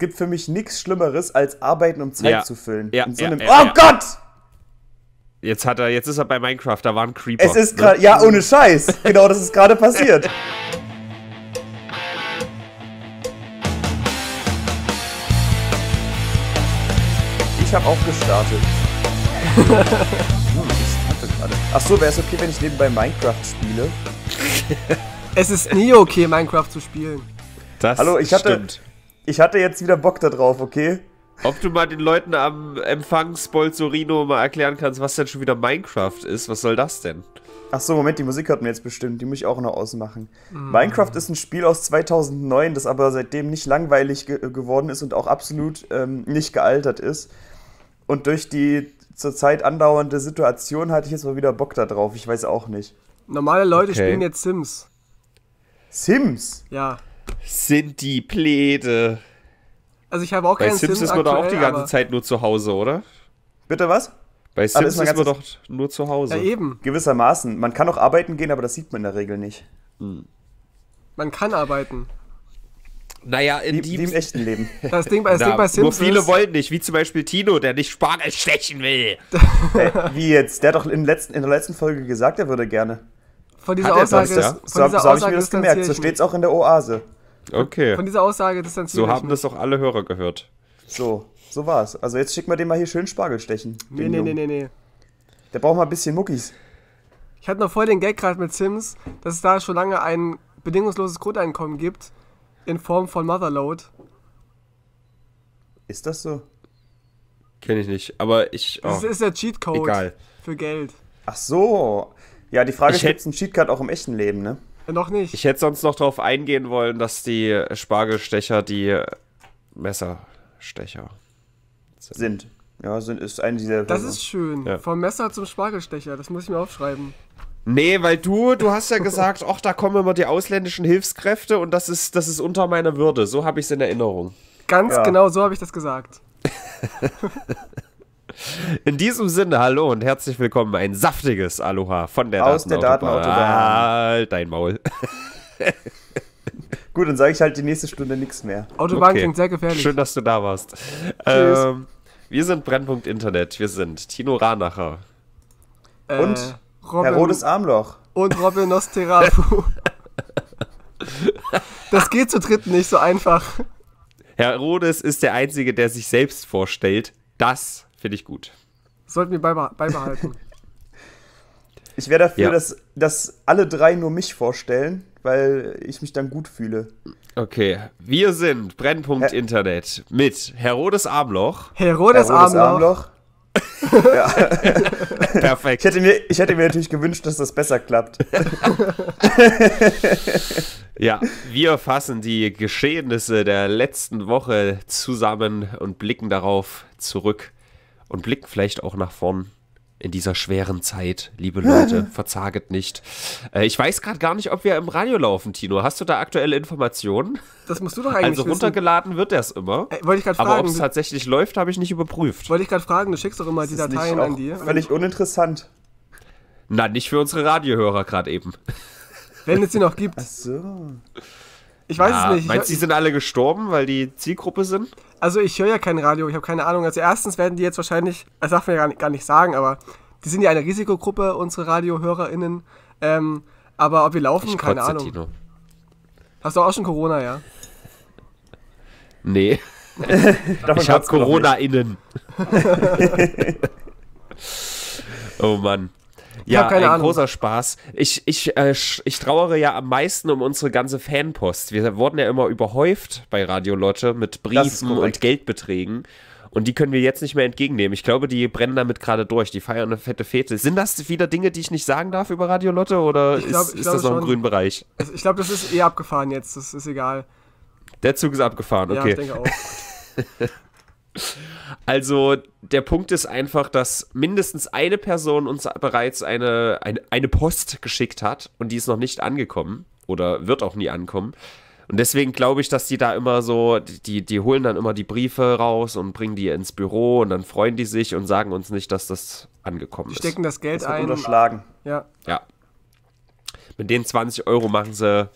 gibt für mich nichts Schlimmeres, als arbeiten, um Zeit ja. zu füllen. Ja, so ja, ja oh Gott! Jetzt hat er, jetzt ist er bei Minecraft, da war ein Creeper. Es ist gerade, ne? ja, ohne Scheiß. genau, das ist gerade passiert. Ich habe auch gestartet. Hm, Achso, wäre es okay, wenn ich nebenbei Minecraft spiele? es ist nie okay, Minecraft zu spielen. Das Hallo, ich hatte, stimmt. Ich hatte jetzt wieder Bock da drauf, okay? Ob du mal den Leuten am Empfang Spolzorino mal erklären kannst, was denn schon wieder Minecraft ist. Was soll das denn? Ach so, Moment, die Musik hört mir jetzt bestimmt. Die muss ich auch noch ausmachen. Mm. Minecraft ist ein Spiel aus 2009, das aber seitdem nicht langweilig ge geworden ist und auch absolut ähm, nicht gealtert ist. Und durch die zurzeit andauernde Situation hatte ich jetzt mal wieder Bock da drauf. Ich weiß auch nicht. Normale Leute okay. spielen jetzt Sims. Sims? Ja sind die Pläde. Also ich habe auch keine Bei Sims ist man doch auch die ganze Zeit nur zu Hause, oder? Bitte was? Bei Sims ist man, ist man doch nur zu Hause. Ja, eben. Gewissermaßen. Man kann auch arbeiten gehen, aber das sieht man in der Regel nicht. Hm. Man kann arbeiten. Naja, in wie, wie im echten Leben. Das Ding bei, das Na, Ding bei Sims Nur viele ist, wollen nicht, wie zum Beispiel Tino, der nicht Spargel stechen will. wie jetzt? Der hat doch in, letzten, in der letzten Folge gesagt, er würde gerne. Von dieser Hat Aussage, das, ist, ja? von so, dieser so habe ich mir das gemerkt. So steht es auch in der Oase. Okay. Von dieser Aussage distanziere so ich So haben das doch alle Hörer gehört. So, so war's. Also jetzt schick mal den mal hier schön Spargel stechen. Nee, nee, nee, nee, nee. Der braucht mal ein bisschen Muckis. Ich hatte noch voll den Gag gerade mit Sims, dass es da schon lange ein bedingungsloses Grundeinkommen gibt in Form von Motherload. Ist das so? Kenne ich nicht, aber ich. Oh, das ist der Cheatcode egal. für Geld. Ach so. Ja, die Frage ich ist, gibt es einen Cheatcode auch im echten Leben, ne? Äh, noch nicht. Ich hätte sonst noch darauf eingehen wollen, dass die Spargelstecher die Messerstecher sind. sind. Ja, sind, ist ein dieser. Das ist schön. Ja. Vom Messer zum Spargelstecher, das muss ich mir aufschreiben. Nee, weil du, du hast ja gesagt, ach, da kommen immer die ausländischen Hilfskräfte und das ist, das ist unter meiner Würde. So habe ich es in Erinnerung. Ganz ja. genau, so habe ich das gesagt. In diesem Sinne, hallo und herzlich willkommen. Ein saftiges Aloha von der Aus der Datenautobahn. Halt dein Maul. Gut, dann sage ich halt die nächste Stunde nichts mehr. Autobahn okay. klingt sehr gefährlich. Schön, dass du da warst. Ähm, wir sind Brennpunkt Internet. Wir sind Tino Ranacher. Äh, und Robin, Herr Herodes Armloch. Und Robin Nosterapu. das geht zu dritt nicht so einfach. Herr Rodes ist der Einzige, der sich selbst vorstellt, dass Finde ich gut. Sollten wir beibe beibehalten. ich wäre dafür, ja. dass, dass alle drei nur mich vorstellen, weil ich mich dann gut fühle. Okay, wir sind Brennpunkt Her Internet mit Herodes Armloch. Herodes, Herodes Armloch. Armloch. ja. Perfekt. Ich hätte, mir, ich hätte mir natürlich gewünscht, dass das besser klappt. ja, wir fassen die Geschehnisse der letzten Woche zusammen und blicken darauf zurück und blicken vielleicht auch nach vorn in dieser schweren Zeit, liebe Leute. verzaget nicht. Äh, ich weiß gerade gar nicht, ob wir im Radio laufen, Tino. Hast du da aktuelle Informationen? Das musst du doch eigentlich Also runtergeladen wissen. wird das immer. Äh, wollte ich gerade fragen. Aber ob es tatsächlich läuft, habe ich nicht überprüft. Wollte ich gerade fragen. Du schickst doch immer das die Dateien an dir. Völlig uninteressant. Na, nicht für unsere Radiohörer gerade eben. Wenn es sie noch gibt. Ach so. Ich weiß ja, es nicht. Meinst du, die sind alle gestorben, weil die Zielgruppe sind? Also ich höre ja kein Radio, ich habe keine Ahnung. Also erstens werden die jetzt wahrscheinlich, das darf man ja gar nicht, gar nicht sagen, aber die sind ja eine Risikogruppe, unsere RadiohörerInnen. Ähm, aber ob wir laufen, ich keine Ahnung. Tino. Hast du auch schon Corona, ja? Nee. ich habe Corona-Innen. oh Mann ja, keine ein Ahnung. großer Spaß. Ich, ich, äh, ich trauere ja am meisten um unsere ganze Fanpost. Wir wurden ja immer überhäuft bei Radio Lotte mit Briefen und Geldbeträgen. Und die können wir jetzt nicht mehr entgegennehmen. Ich glaube, die brennen damit gerade durch. Die feiern eine fette Fete. Sind das wieder Dinge, die ich nicht sagen darf über Radio Lotte oder glaub, ist, ist das noch im grünen Bereich? ich glaube, das ist eh abgefahren jetzt. Das ist egal. Der Zug ist abgefahren, okay. Ja, ich denke auch. Also der Punkt ist einfach, dass mindestens eine Person uns bereits eine, eine, eine Post geschickt hat und die ist noch nicht angekommen oder wird auch nie ankommen. Und deswegen glaube ich, dass die da immer so, die, die holen dann immer die Briefe raus und bringen die ins Büro und dann freuen die sich und sagen uns nicht, dass das angekommen ist. die ist. Stecken das Geld das ein. Unterschlagen. Ja. ja. Mit den 20 Euro machen sie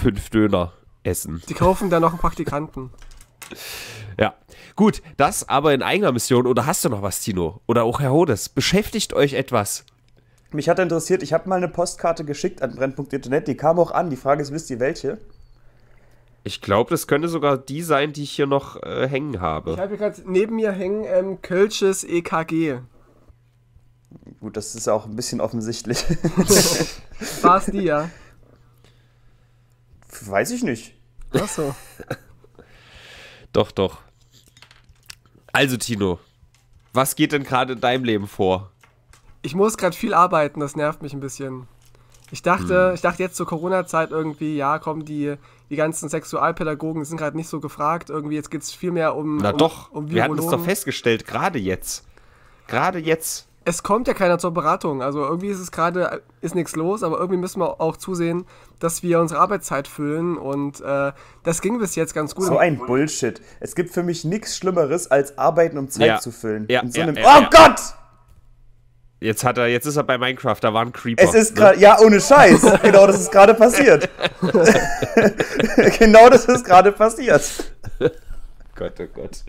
fünf Döner. Essen. Die kaufen dann noch einen Praktikanten. Ja, gut, das aber in eigener Mission. Oder hast du noch was, Tino? Oder auch Herr Hodes, beschäftigt euch etwas. Mich hat interessiert, ich habe mal eine Postkarte geschickt an Brennpunkt.internet, die kam auch an. Die Frage ist, wisst ihr welche? Ich glaube, das könnte sogar die sein, die ich hier noch äh, hängen habe. Ich habe hier gerade neben mir hängen ähm, Kölsches EKG. Gut, das ist auch ein bisschen offensichtlich. War es die, ja? Weiß ich nicht. Ach so. doch, doch. Also, Tino, was geht denn gerade in deinem Leben vor? Ich muss gerade viel arbeiten, das nervt mich ein bisschen. Ich dachte, hm. ich dachte jetzt zur Corona-Zeit irgendwie, ja, kommen die, die ganzen Sexualpädagogen sind gerade nicht so gefragt. Irgendwie, jetzt geht es viel mehr um. Na um, doch, um wir hatten es doch festgestellt, gerade jetzt. Gerade jetzt es kommt ja keiner zur Beratung. Also irgendwie ist es gerade, ist nichts los, aber irgendwie müssen wir auch zusehen, dass wir unsere Arbeitszeit füllen und äh, das ging bis jetzt ganz gut. So ein Bullshit. Es gibt für mich nichts Schlimmeres, als Arbeiten, um Zeit ja. zu füllen. Ja, so ja, oh Gott! Jetzt hat er, jetzt ist er bei Minecraft, da war ein Creeper. Es ist gerade, ne? ja, ohne Scheiß. genau das ist gerade passiert. genau das ist gerade passiert. Gott, oh Gott.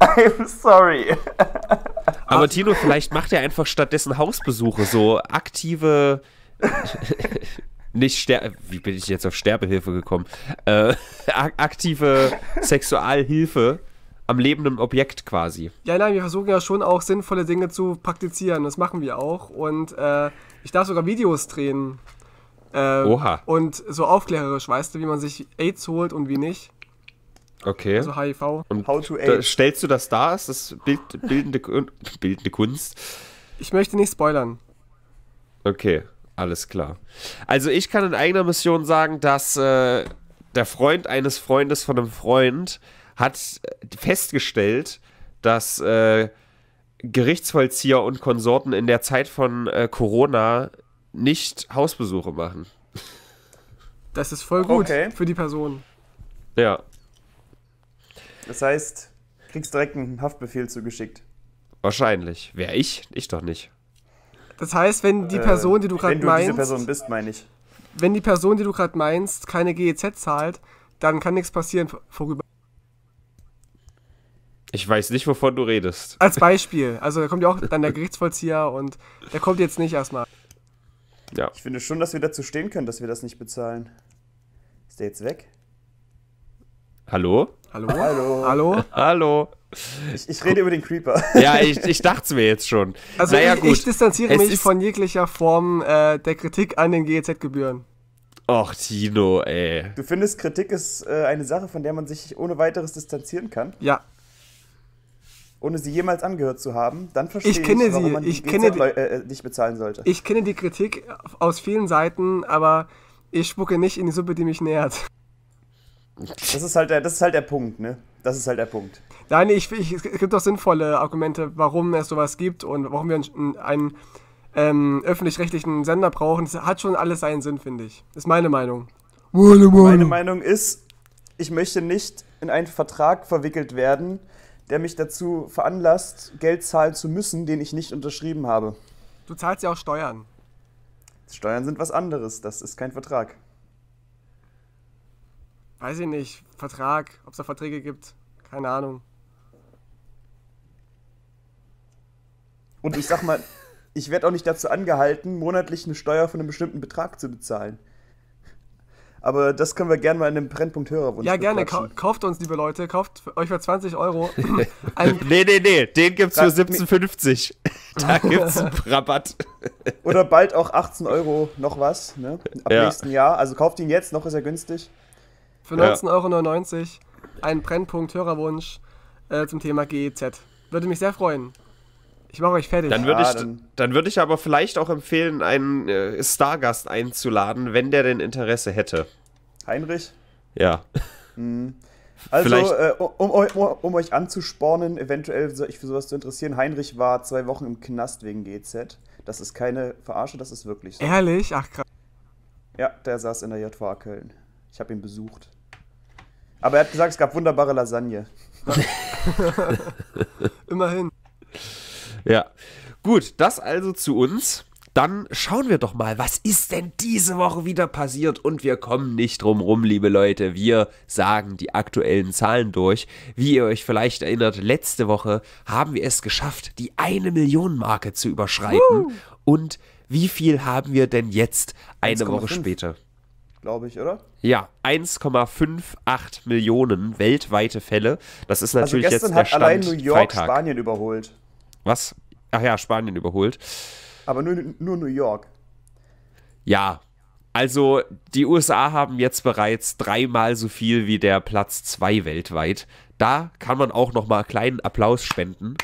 I'm sorry. Aber Tino, vielleicht macht er einfach stattdessen Hausbesuche, so aktive. nicht Ster Wie bin ich jetzt auf Sterbehilfe gekommen? Äh, aktive Sexualhilfe am lebenden Objekt quasi. Ja, nein, wir versuchen ja schon auch sinnvolle Dinge zu praktizieren. Das machen wir auch. Und äh, ich darf sogar Videos drehen. Äh, Oha. Und so aufklärerisch, weißt du, wie man sich AIDS holt und wie nicht. Okay. Also HIV. Und How to AIDS. Stellst du das dar? Ist das Bild, bildende, bildende Kunst? Ich möchte nicht spoilern. Okay, alles klar. Also ich kann in eigener Mission sagen, dass äh, der Freund eines Freundes von einem Freund hat äh, festgestellt, dass äh, Gerichtsvollzieher und Konsorten in der Zeit von äh, Corona nicht Hausbesuche machen. Das ist voll gut okay. für die Person. Ja, das heißt, kriegst direkt einen Haftbefehl zugeschickt. Wahrscheinlich. Wer ich? Ich doch nicht. Das heißt, wenn die Person, die du äh, gerade meinst. Wenn du meinst, diese Person bist, meine ich. Wenn die Person, die du gerade meinst, keine GEZ zahlt, dann kann nichts passieren vorüber. Ich weiß nicht, wovon du redest. Als Beispiel. Also da kommt ja auch dann der Gerichtsvollzieher und der kommt jetzt nicht erstmal. Ja. Ich finde schon, dass wir dazu stehen können, dass wir das nicht bezahlen. Ist der jetzt weg? Hallo? Hallo? Hallo? Hallo? Hallo? Ich, ich, rede über den Creeper. Ja, ich, ich dachte es mir jetzt schon. Also naja, ich, ich, distanziere es mich von jeglicher Form äh, der Kritik an den GEZ-Gebühren. Och, Tino, ey. Du findest, Kritik ist äh, eine Sache, von der man sich ohne weiteres distanzieren kann? Ja. Ohne sie jemals angehört zu haben, dann verstehe ich, kenne ich warum sie. man ich kenne die, äh, nicht bezahlen sollte. Ich kenne die Kritik aus vielen Seiten, aber ich spucke nicht in die Suppe, die mich nähert. Das ist halt der, das ist halt der Punkt, ne? Das ist halt der Punkt. Nein, ich, ich, es gibt doch sinnvolle Argumente, warum es sowas gibt und warum wir einen, einen ähm, öffentlich-rechtlichen Sender brauchen. Es hat schon alles seinen Sinn, finde ich. Das ist meine Meinung. Meine Meinung. Meine Meinung ist, ich möchte nicht in einen Vertrag verwickelt werden, der mich dazu veranlasst, Geld zahlen zu müssen, den ich nicht unterschrieben habe. Du zahlst ja auch Steuern. Steuern sind was anderes, das ist kein Vertrag weiß ich nicht, Vertrag, ob es da Verträge gibt, keine Ahnung. Und ich sag mal, ich werde auch nicht dazu angehalten, monatlich eine Steuer von einem bestimmten Betrag zu bezahlen. Aber das können wir gerne mal in einem Brennpunkt Hörerwunsch Ja, gerne. Ka kauft uns, liebe Leute. Kauft euch für 20 Euro. nee, nee, nee. Den gibt's Rack für 17,50. da gibt's einen Rabatt. Oder bald auch 18 Euro noch was, ne? Ab ja. nächsten Jahr. Also kauft ihn jetzt, noch ist er günstig. Für 19,99 Euro ein Brennpunkt Hörerwunsch äh, zum Thema GEZ. Würde mich sehr freuen. Ich mache euch fertig. Dann würde ich, würd ich aber vielleicht auch empfehlen, einen äh, Stargast einzuladen, wenn der denn Interesse hätte. Heinrich? Ja. Mhm. Also, äh, um, um, um, euch anzuspornen, eventuell euch für sowas zu interessieren, Heinrich war zwei Wochen im Knast wegen GZ. E das ist keine Verarsche, das ist wirklich so. Ehrlich? Ach krass. Ja, der saß in der JVA Köln. Ich habe ihn besucht. Aber er hat gesagt, es gab wunderbare Lasagne. Immerhin. Ja. Gut, das also zu uns. Dann schauen wir doch mal, was ist denn diese Woche wieder passiert? Und wir kommen nicht drum rum, liebe Leute. Wir sagen die aktuellen Zahlen durch. Wie ihr euch vielleicht erinnert, letzte Woche haben wir es geschafft, die eine Million Marke zu überschreiten. Uh. Und wie viel haben wir denn jetzt eine 1, Woche 5. später? glaube ich, oder? Ja, 1,58 Millionen weltweite Fälle. Das ist also natürlich also gestern jetzt der hat Stand allein New York Freitag. Spanien überholt. Was? Ach ja, Spanien überholt. Aber nur, nur New York. Ja. Also, die USA haben jetzt bereits dreimal so viel wie der Platz 2 weltweit. Da kann man auch nochmal einen kleinen Applaus spenden.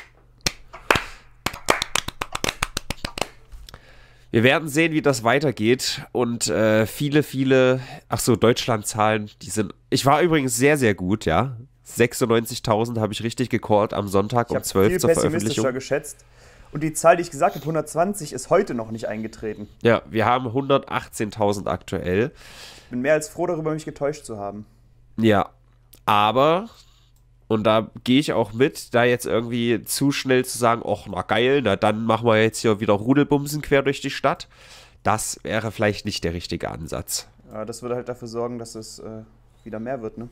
Wir werden sehen, wie das weitergeht. Und äh, viele, viele, ach so, Deutschland-Zahlen, die sind. Ich war übrigens sehr, sehr gut, ja. 96.000 habe ich richtig gecallt am Sonntag ich um 12 viel zur Veröffentlichung. geschätzt. Und die Zahl, die ich gesagt habe, 120, ist heute noch nicht eingetreten. Ja, wir haben 118.000 aktuell. Ich bin mehr als froh darüber, mich getäuscht zu haben. Ja, aber und da gehe ich auch mit, da jetzt irgendwie zu schnell zu sagen, ach, na geil, na dann machen wir jetzt hier wieder Rudelbumsen quer durch die Stadt. Das wäre vielleicht nicht der richtige Ansatz. Ja, das würde halt dafür sorgen, dass es äh, wieder mehr wird, ne?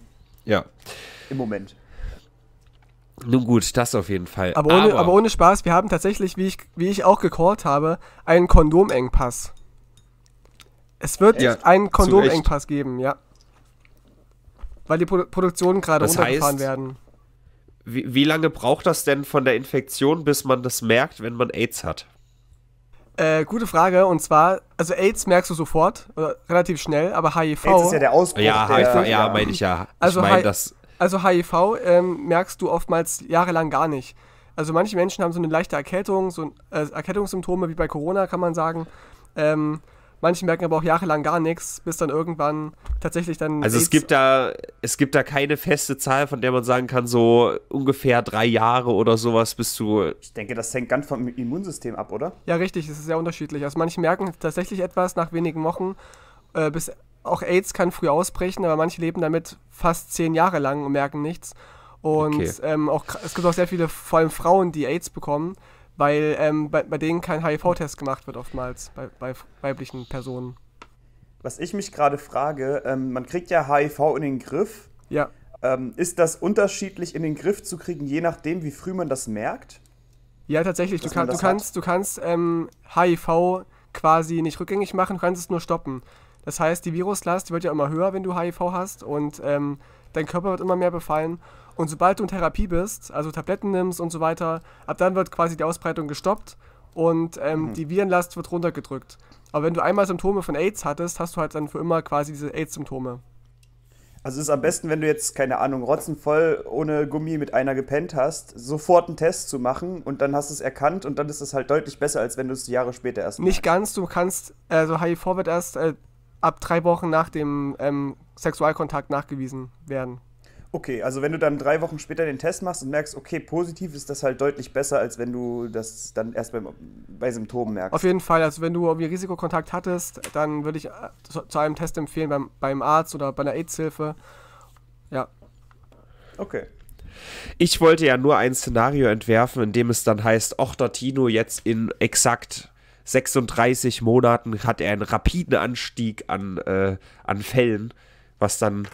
Ja. Im Moment. Nun gut, das auf jeden Fall. Aber ohne, aber, aber ohne Spaß, wir haben tatsächlich, wie ich, wie ich auch gecallt habe, einen Kondomengpass. Es wird ja, einen Kondomengpass geben, ja. Weil die Pro Produktionen gerade runtergefahren heißt, werden. Wie, wie, lange braucht das denn von der Infektion, bis man das merkt, wenn man AIDS hat? Äh, gute Frage. Und zwar, also AIDS merkst du sofort, relativ schnell, aber HIV. AIDS ist ja der Ausbruch. Ja, der, HIV, ja, ja meine ich ja. Also, ich mein, das also HIV ähm, merkst du oftmals jahrelang gar nicht. Also manche Menschen haben so eine leichte Erkältung, so äh, Erkältungssymptome wie bei Corona, kann man sagen. Ähm, Manche merken aber auch jahrelang gar nichts, bis dann irgendwann tatsächlich dann. Also es gibt da, es gibt da keine feste Zahl, von der man sagen kann, so ungefähr drei Jahre oder sowas bist du. Ich denke, das hängt ganz vom Immunsystem ab, oder? Ja, richtig, es ist sehr unterschiedlich. Also manche merken tatsächlich etwas nach wenigen Wochen, äh, bis auch AIDS kann früh ausbrechen, aber manche leben damit fast zehn Jahre lang und merken nichts. Und okay. ähm, auch, es gibt auch sehr viele, vor allem Frauen, die AIDS bekommen, weil ähm, bei, bei denen kein HIV-Test gemacht wird oftmals bei, bei weiblichen Personen. Was ich mich gerade frage, ähm, man kriegt ja HIV in den Griff. Ja. Ähm, ist das unterschiedlich in den Griff zu kriegen, je nachdem, wie früh man das merkt? Ja, tatsächlich. Du, kann, du, kannst, du kannst ähm, HIV quasi nicht rückgängig machen, du kannst es nur stoppen. Das heißt, die Viruslast wird ja immer höher, wenn du HIV hast und ähm, dein Körper wird immer mehr befallen. Und sobald du in Therapie bist, also Tabletten nimmst und so weiter, ab dann wird quasi die Ausbreitung gestoppt und ähm, mhm. die Virenlast wird runtergedrückt. Aber wenn du einmal Symptome von AIDS hattest, hast du halt dann für immer quasi diese AIDS-Symptome. Also ist am besten, wenn du jetzt, keine Ahnung, rotzenvoll ohne Gummi mit einer gepennt hast, sofort einen Test zu machen und dann hast du es erkannt und dann ist es halt deutlich besser, als wenn du es Jahre später erst Nicht machst. ganz, du kannst, also HIV wird erst äh, ab drei Wochen nach dem ähm, Sexualkontakt nachgewiesen werden. Okay, also wenn du dann drei Wochen später den Test machst und merkst, okay, positiv ist das halt deutlich besser, als wenn du das dann erst beim, bei Symptomen merkst. Auf jeden Fall, also wenn du irgendwie Risikokontakt hattest, dann würde ich äh, zu, zu, einem Test empfehlen beim, beim Arzt oder bei einer AIDS-Hilfe. Ja. Okay. Ich wollte ja nur ein Szenario entwerfen, in dem es dann heißt, der Tino jetzt in exakt 36 Monaten hat er einen rapiden Anstieg an, äh, an Fällen, was dann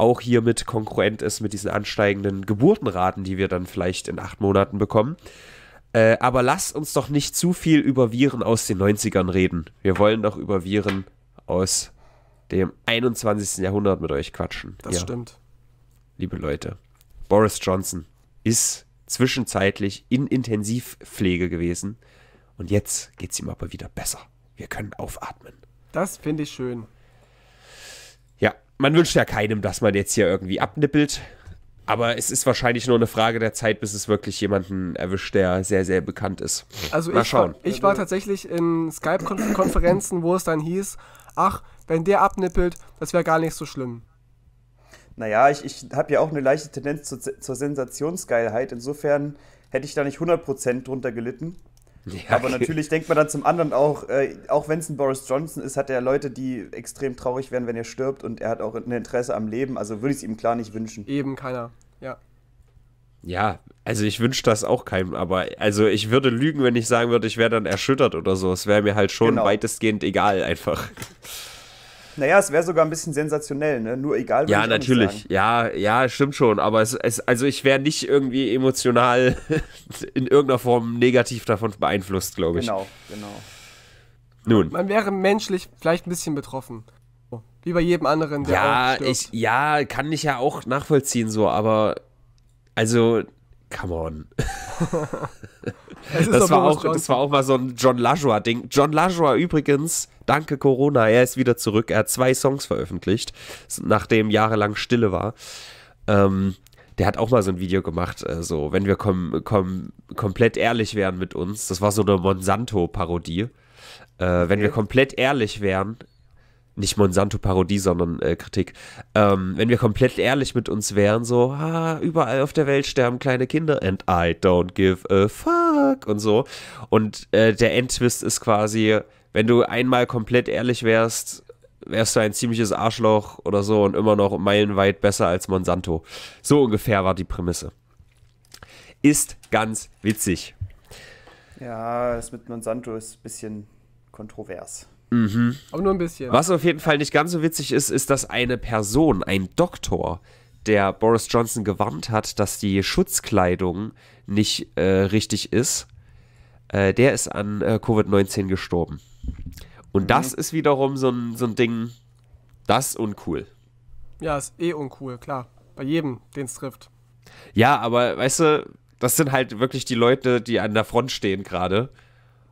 auch hiermit konkurrent ist mit diesen ansteigenden Geburtenraten, die wir dann vielleicht in acht Monaten bekommen. Äh, aber lasst uns doch nicht zu viel über Viren aus den 90ern reden. Wir wollen doch über Viren aus dem 21. Jahrhundert mit euch quatschen. Das ja. stimmt. Liebe Leute, Boris Johnson ist zwischenzeitlich in Intensivpflege gewesen und jetzt geht es ihm aber wieder besser. Wir können aufatmen. Das finde ich schön man wünscht ja keinem, dass man jetzt hier irgendwie abnippelt. Aber es ist wahrscheinlich nur eine Frage der Zeit, bis es wirklich jemanden erwischt, der sehr, sehr bekannt ist. Also Mal ich, schauen. War, ich war tatsächlich in Skype-Konferenzen, wo es dann hieß, ach, wenn der abnippelt, das wäre gar nicht so schlimm. Naja, ich, ich habe ja auch eine leichte Tendenz zur, zur Sensationsgeilheit. Insofern hätte ich da nicht 100% drunter gelitten. Ja, aber okay. natürlich denkt man dann zum anderen auch, äh, auch wenn es ein Boris Johnson ist, hat er Leute, die extrem traurig werden, wenn er stirbt und er hat auch ein Interesse am Leben. Also würde ich es ihm klar nicht wünschen. Eben keiner, ja. Ja, also ich wünsche das auch keinem, aber also ich würde lügen, wenn ich sagen würde, ich wäre dann erschüttert oder so. Es wäre mir halt schon genau. weitestgehend egal einfach. Naja, es wäre sogar ein bisschen sensationell, ne? Nur egal. was Ja, natürlich. Ja, ja, stimmt schon. Aber es, es also ich wäre nicht irgendwie emotional in irgendeiner Form negativ davon beeinflusst, glaube ich. Genau, genau. Nun. Man wäre menschlich vielleicht ein bisschen betroffen. Wie bei jedem anderen, der ja, ich, ja, kann ich ja auch nachvollziehen, so, aber also, come on. das, war auch, das war auch mal so ein John lajoie ding John Lajoie übrigens, danke Corona, er ist wieder zurück. Er hat zwei Songs veröffentlicht, nachdem jahrelang Stille war. Ähm, der hat auch mal so ein Video gemacht, äh, so, wenn wir kom kom komplett ehrlich wären mit uns. Das war so eine Monsanto-Parodie. Äh, wenn wir komplett ehrlich wären, nicht Monsanto-Parodie, sondern äh, Kritik. Ähm, wenn wir komplett ehrlich mit uns wären, so, ah, überall auf der Welt sterben kleine Kinder and I don't give a fuck und so. Und äh, der Endtwist ist quasi, wenn du einmal komplett ehrlich wärst, wärst du ein ziemliches Arschloch oder so und immer noch meilenweit besser als Monsanto. So ungefähr war die Prämisse. Ist ganz witzig. Ja, das mit Monsanto ist ein bisschen kontrovers. Mhm. Aber nur ein bisschen. Was auf jeden Fall nicht ganz so witzig ist, ist, dass eine Person, ein Doktor, der Boris Johnson gewarnt hat, dass die Schutzkleidung nicht äh, richtig ist, äh, der ist an äh, Covid-19 gestorben. Und mhm. das ist wiederum so ein, so ein Ding, das uncool. Ja, ist eh uncool, klar. Bei jedem, den es trifft. Ja, aber weißt du, das sind halt wirklich die Leute, die an der Front stehen gerade.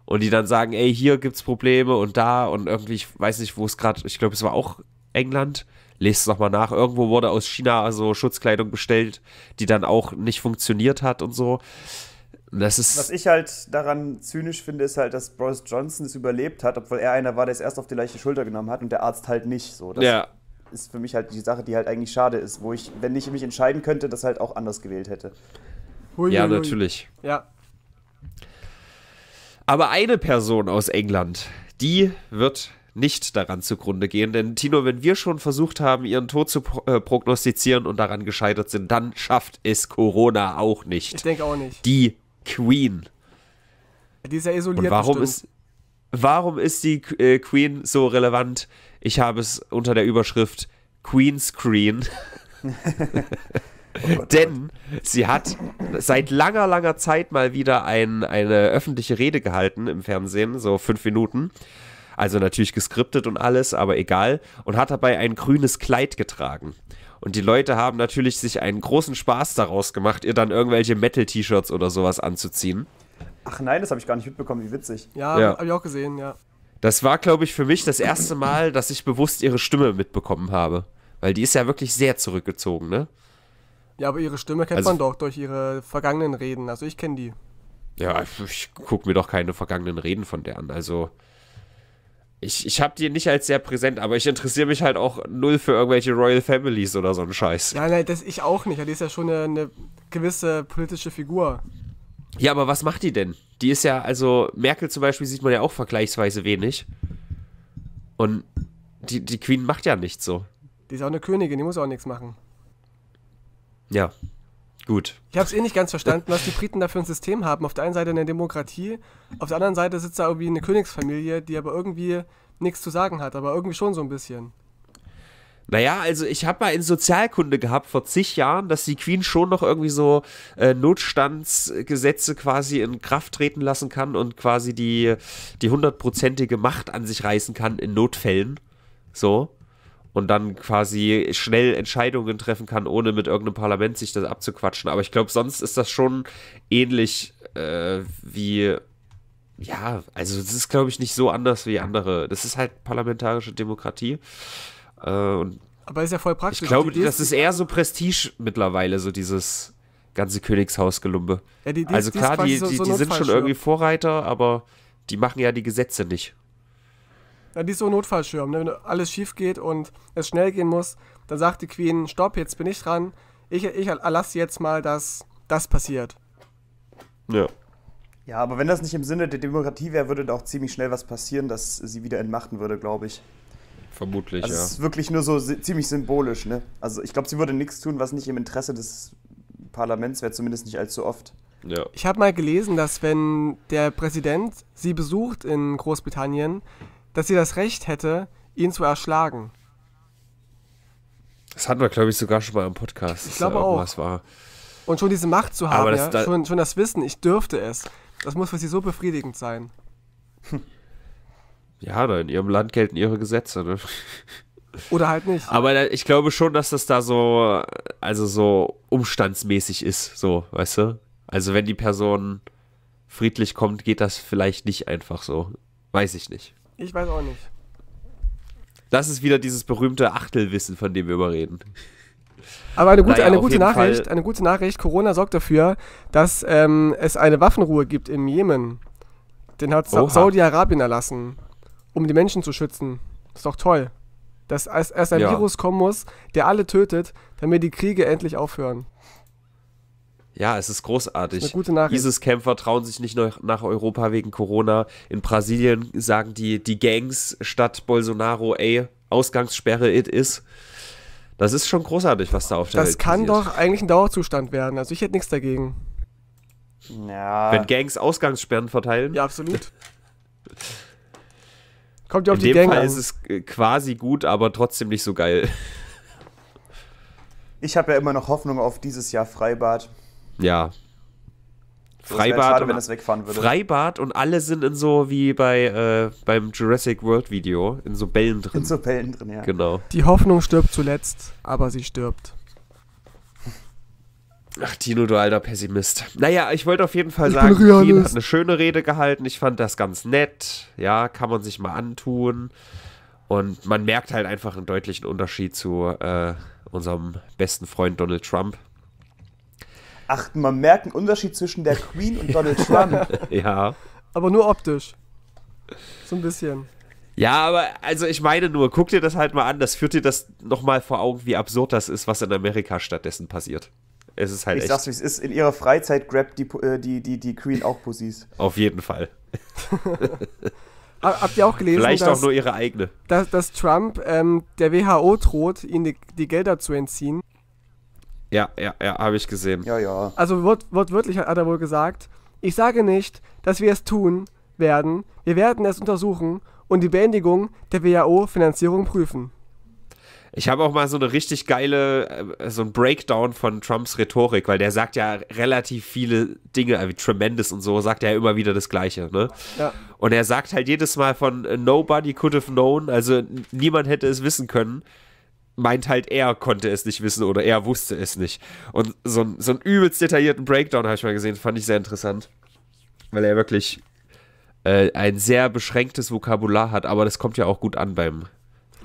Und die dann sagen, ey, hier gibt's Probleme und da und irgendwie, ich weiß nicht, wo es gerade, ich glaube, es war auch England, lest es nochmal nach, irgendwo wurde aus China so Schutzkleidung bestellt, die dann auch nicht funktioniert hat und so. Was ich halt daran zynisch finde, ist halt, dass Boris Johnson es überlebt hat, obwohl er einer war, der es erst auf die leichte Schulter genommen hat und der Arzt halt nicht. So, das ja. ist für mich halt die Sache, die halt eigentlich schade ist, wo ich, wenn ich mich entscheiden könnte, das halt auch anders gewählt hätte. Hui, ja, hui. natürlich. Ja. Aber eine Person aus England, die wird nicht daran zugrunde gehen. Denn Tino, wenn wir schon versucht haben, ihren Tod zu äh, prognostizieren und daran gescheitert sind, dann schafft es Corona auch nicht. Ich denke auch nicht. Die Queen. Die ist ja isoliert. Und warum ist warum ist die äh, Queen so relevant? Ich habe es unter der Überschrift Queen Screen. Denn sie hat seit langer, langer Zeit mal wieder ein, eine öffentliche Rede gehalten im Fernsehen, so fünf Minuten. Also natürlich geskriptet und alles, aber egal. Und hat dabei ein grünes Kleid getragen. Und die Leute haben natürlich sich einen großen Spaß daraus gemacht, ihr dann irgendwelche Metal-T-Shirts oder sowas anzuziehen. Ach nein, das habe ich gar nicht mitbekommen, wie witzig. Ja, ja. habe ich auch gesehen, ja. Das war, glaube ich, für mich das erste Mal, dass ich bewusst ihre Stimme mitbekommen habe. Weil die ist ja wirklich sehr zurückgezogen, ne? Ja, aber ihre Stimme kennt also, man doch durch ihre vergangenen Reden. Also ich kenne die. Ja, ich, ich gucke mir doch keine vergangenen Reden von der an. Also ich, ich habe die nicht als sehr präsent, aber ich interessiere mich halt auch null für irgendwelche Royal Families oder so einen Scheiß. Nein, nein, das ich auch nicht. Die ist ja schon eine, eine gewisse politische Figur. Ja, aber was macht die denn? Die ist ja, also Merkel zum Beispiel sieht man ja auch vergleichsweise wenig. Und die, die Queen macht ja nichts so. Die ist auch eine Königin, die muss auch nichts machen. Ja, Gut. Ich habe es eh nicht ganz verstanden, was die Briten da für ein System haben. Auf der einen Seite eine Demokratie, auf der anderen Seite sitzt da irgendwie eine Königsfamilie, die aber irgendwie nichts zu sagen hat, aber irgendwie schon so ein bisschen. Naja, also ich habe mal in Sozialkunde gehabt vor zig Jahren, dass die Queen schon noch irgendwie so äh, Notstandsgesetze quasi in Kraft treten lassen kann und quasi die, die hundertprozentige Macht an sich reißen kann in Notfällen. So und dann quasi schnell Entscheidungen treffen kann, ohne mit irgendeinem Parlament sich das abzuquatschen. Aber ich glaube, sonst ist das schon ähnlich äh, wie. Ja, also es ist, glaube ich, nicht so anders wie andere. Das ist halt parlamentarische Demokratie. Äh, und aber ist ja voll praktisch. Ich glaube, das ist eher so Prestige mittlerweile, so dieses ganze Königshausgelumbe. Ja, die, also die, also die klar, die, so, so die, sind schon irgendwie Vorreiter, aber die machen ja die Gesetze nicht. Ja, die ist so ein Notfallschirm. Ne? Wenn alles schief geht und es schnell gehen muss, dann sagt die Queen, stopp, jetzt bin ich dran. Ich, ich erlasse jetzt mal, dass das passiert. Ja. Ja, aber wenn das nicht im Sinne der Demokratie wäre, würde da auch ziemlich schnell was passieren, dass sie wieder entmachten würde, glaube ich. Vermutlich, also ja. Das ist wirklich nur so ziemlich symbolisch, ne? Also ich glaube, sie würde nichts tun, was nicht im Interesse des Parlaments wäre, zumindest nicht allzu oft. Ja. Ich habe mal gelesen, dass wenn der Präsident sie besucht in Großbritannien, dass sie das Recht hätte, ihn zu erschlagen. Das hatten wir, glaube ich, sogar schon mal im Podcast. Ich glaube auch. War. Und schon diese Macht zu haben, das, ja, schon, schon das Wissen, ich dürfte es, das muss für sie so befriedigend sein. Ja, in ihrem Land gelten ihre Gesetze, ne? Oder halt nicht. Aber ich glaube schon, dass das da so, also so umstandsmäßig ist, so, weißt du? Also wenn die Person friedlich kommt, geht das vielleicht nicht einfach so. Weiß ich nicht. Ich weiß auch nicht. Das ist wieder dieses berühmte Achtelwissen, von dem wir überreden. Aber eine gute, naja, eine gute Nachricht, Fall. eine gute Nachricht, Corona sorgt dafür, dass ähm, es eine Waffenruhe gibt im Jemen. Den hat Saudi-Arabien erlassen, um die Menschen zu schützen. Ist doch toll. Dass erst ein ja. Virus kommen muss, der alle tötet, damit die Kriege endlich aufhören. Ja, es ist großartig. Ist eine gute Nachricht. ISIS-Kämpfer trauen sich nicht nach Europa wegen Corona. In Brasilien sagen die, die Gangs statt Bolsonaro, ey, Ausgangssperre it is. Das ist schon großartig, was da auf der das Welt passiert. Das kann doch eigentlich ein Dauerzustand werden. Also ich hätte nichts dagegen. Ja. Wenn Gangs Ausgangssperren verteilen. Ja, absolut. Kommt ja auf In die dem Gang Fall an. ist es äh, quasi gut, aber trotzdem nicht so geil. Ich habe ja immer noch Hoffnung auf dieses Jahr Freibad ja. Freibad, schade, wenn es wegfahren würde. Freibad und alle sind in so wie bei äh, beim Jurassic World Video in so Bällen drin. In so Bällen drin, ja. Genau. Die Hoffnung stirbt zuletzt, aber sie stirbt. Ach, Tino, du alter Pessimist. Naja, ich wollte auf jeden Fall ich sagen, Tino hat eine schöne Rede gehalten. Ich fand das ganz nett. Ja, kann man sich mal antun. Und man merkt halt einfach einen deutlichen Unterschied zu äh, unserem besten Freund Donald Trump achten. Man merkt einen Unterschied zwischen der Queen und Donald Trump. ja. Aber nur optisch. So ein bisschen. Ja, aber also ich meine nur, guck dir das halt mal an, das führt dir das nochmal vor Augen, wie absurd das ist, was in Amerika stattdessen passiert. Es ist halt ich echt. sag's, wie es ist, in ihrer Freizeit grabt die, äh, die, die, die Queen auch Pussys. Auf jeden Fall. Habt ihr auch gelesen? Vielleicht dass, auch nur ihre eigene. Dass, dass Trump ähm, der WHO droht, ihnen die, die Gelder zu entziehen. Ja, ja, ja, habe ich gesehen. Ja, ja. Also wort wortwörtlich hat er wohl gesagt, ich sage nicht, dass wir es tun werden, wir werden es untersuchen und die Beendigung der WHO-Finanzierung prüfen. Ich habe auch mal so eine richtig geile, äh, so ein Breakdown von Trumps Rhetorik, weil der sagt ja relativ viele Dinge, äh, wie tremendous und so, sagt er ja immer wieder das Gleiche, ne? Ja. Und er sagt halt jedes Mal von äh, nobody could have known, also niemand hätte es wissen können meint halt, er konnte es nicht wissen oder er wusste es nicht. Und so, so einen übelst detaillierten Breakdown habe ich mal gesehen, fand ich sehr interessant. Weil er wirklich äh, ein sehr beschränktes Vokabular hat, aber das kommt ja auch gut an beim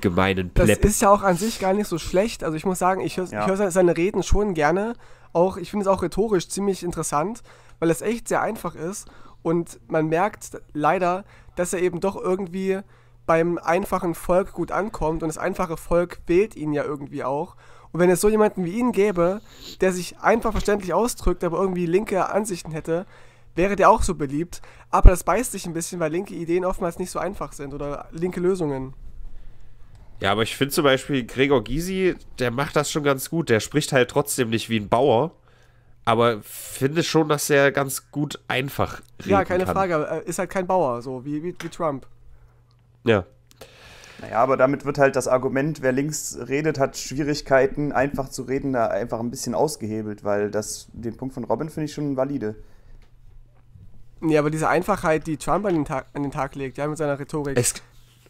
gemeinen Pleb. Das ist ja auch an sich gar nicht so schlecht. Also ich muss sagen, ich höre ja. hör seine Reden schon gerne. Auch, ich finde es auch rhetorisch ziemlich interessant, weil es echt sehr einfach ist. Und man merkt leider, dass er eben doch irgendwie beim einfachen Volk gut ankommt und das einfache Volk wählt ihn ja irgendwie auch. Und wenn es so jemanden wie ihn gäbe, der sich einfach verständlich ausdrückt, aber irgendwie linke Ansichten hätte, wäre der auch so beliebt. Aber das beißt sich ein bisschen, weil linke Ideen oftmals nicht so einfach sind oder linke Lösungen. Ja, aber ich finde zum Beispiel Gregor Gysi, der macht das schon ganz gut. Der spricht halt trotzdem nicht wie ein Bauer, aber finde schon, dass er ganz gut einfach reden Ja, keine kann. Frage. Äh, ist halt kein Bauer, so wie, wie, wie Trump. Ja. Naja, aber damit wird halt das Argument, wer links redet, hat Schwierigkeiten, einfach zu reden, da einfach ein bisschen ausgehebelt, weil das, den Punkt von Robin finde ich schon valide. Ja, aber diese Einfachheit, die Trump an den Tag, an den Tag legt, ja, mit seiner Rhetorik. Es,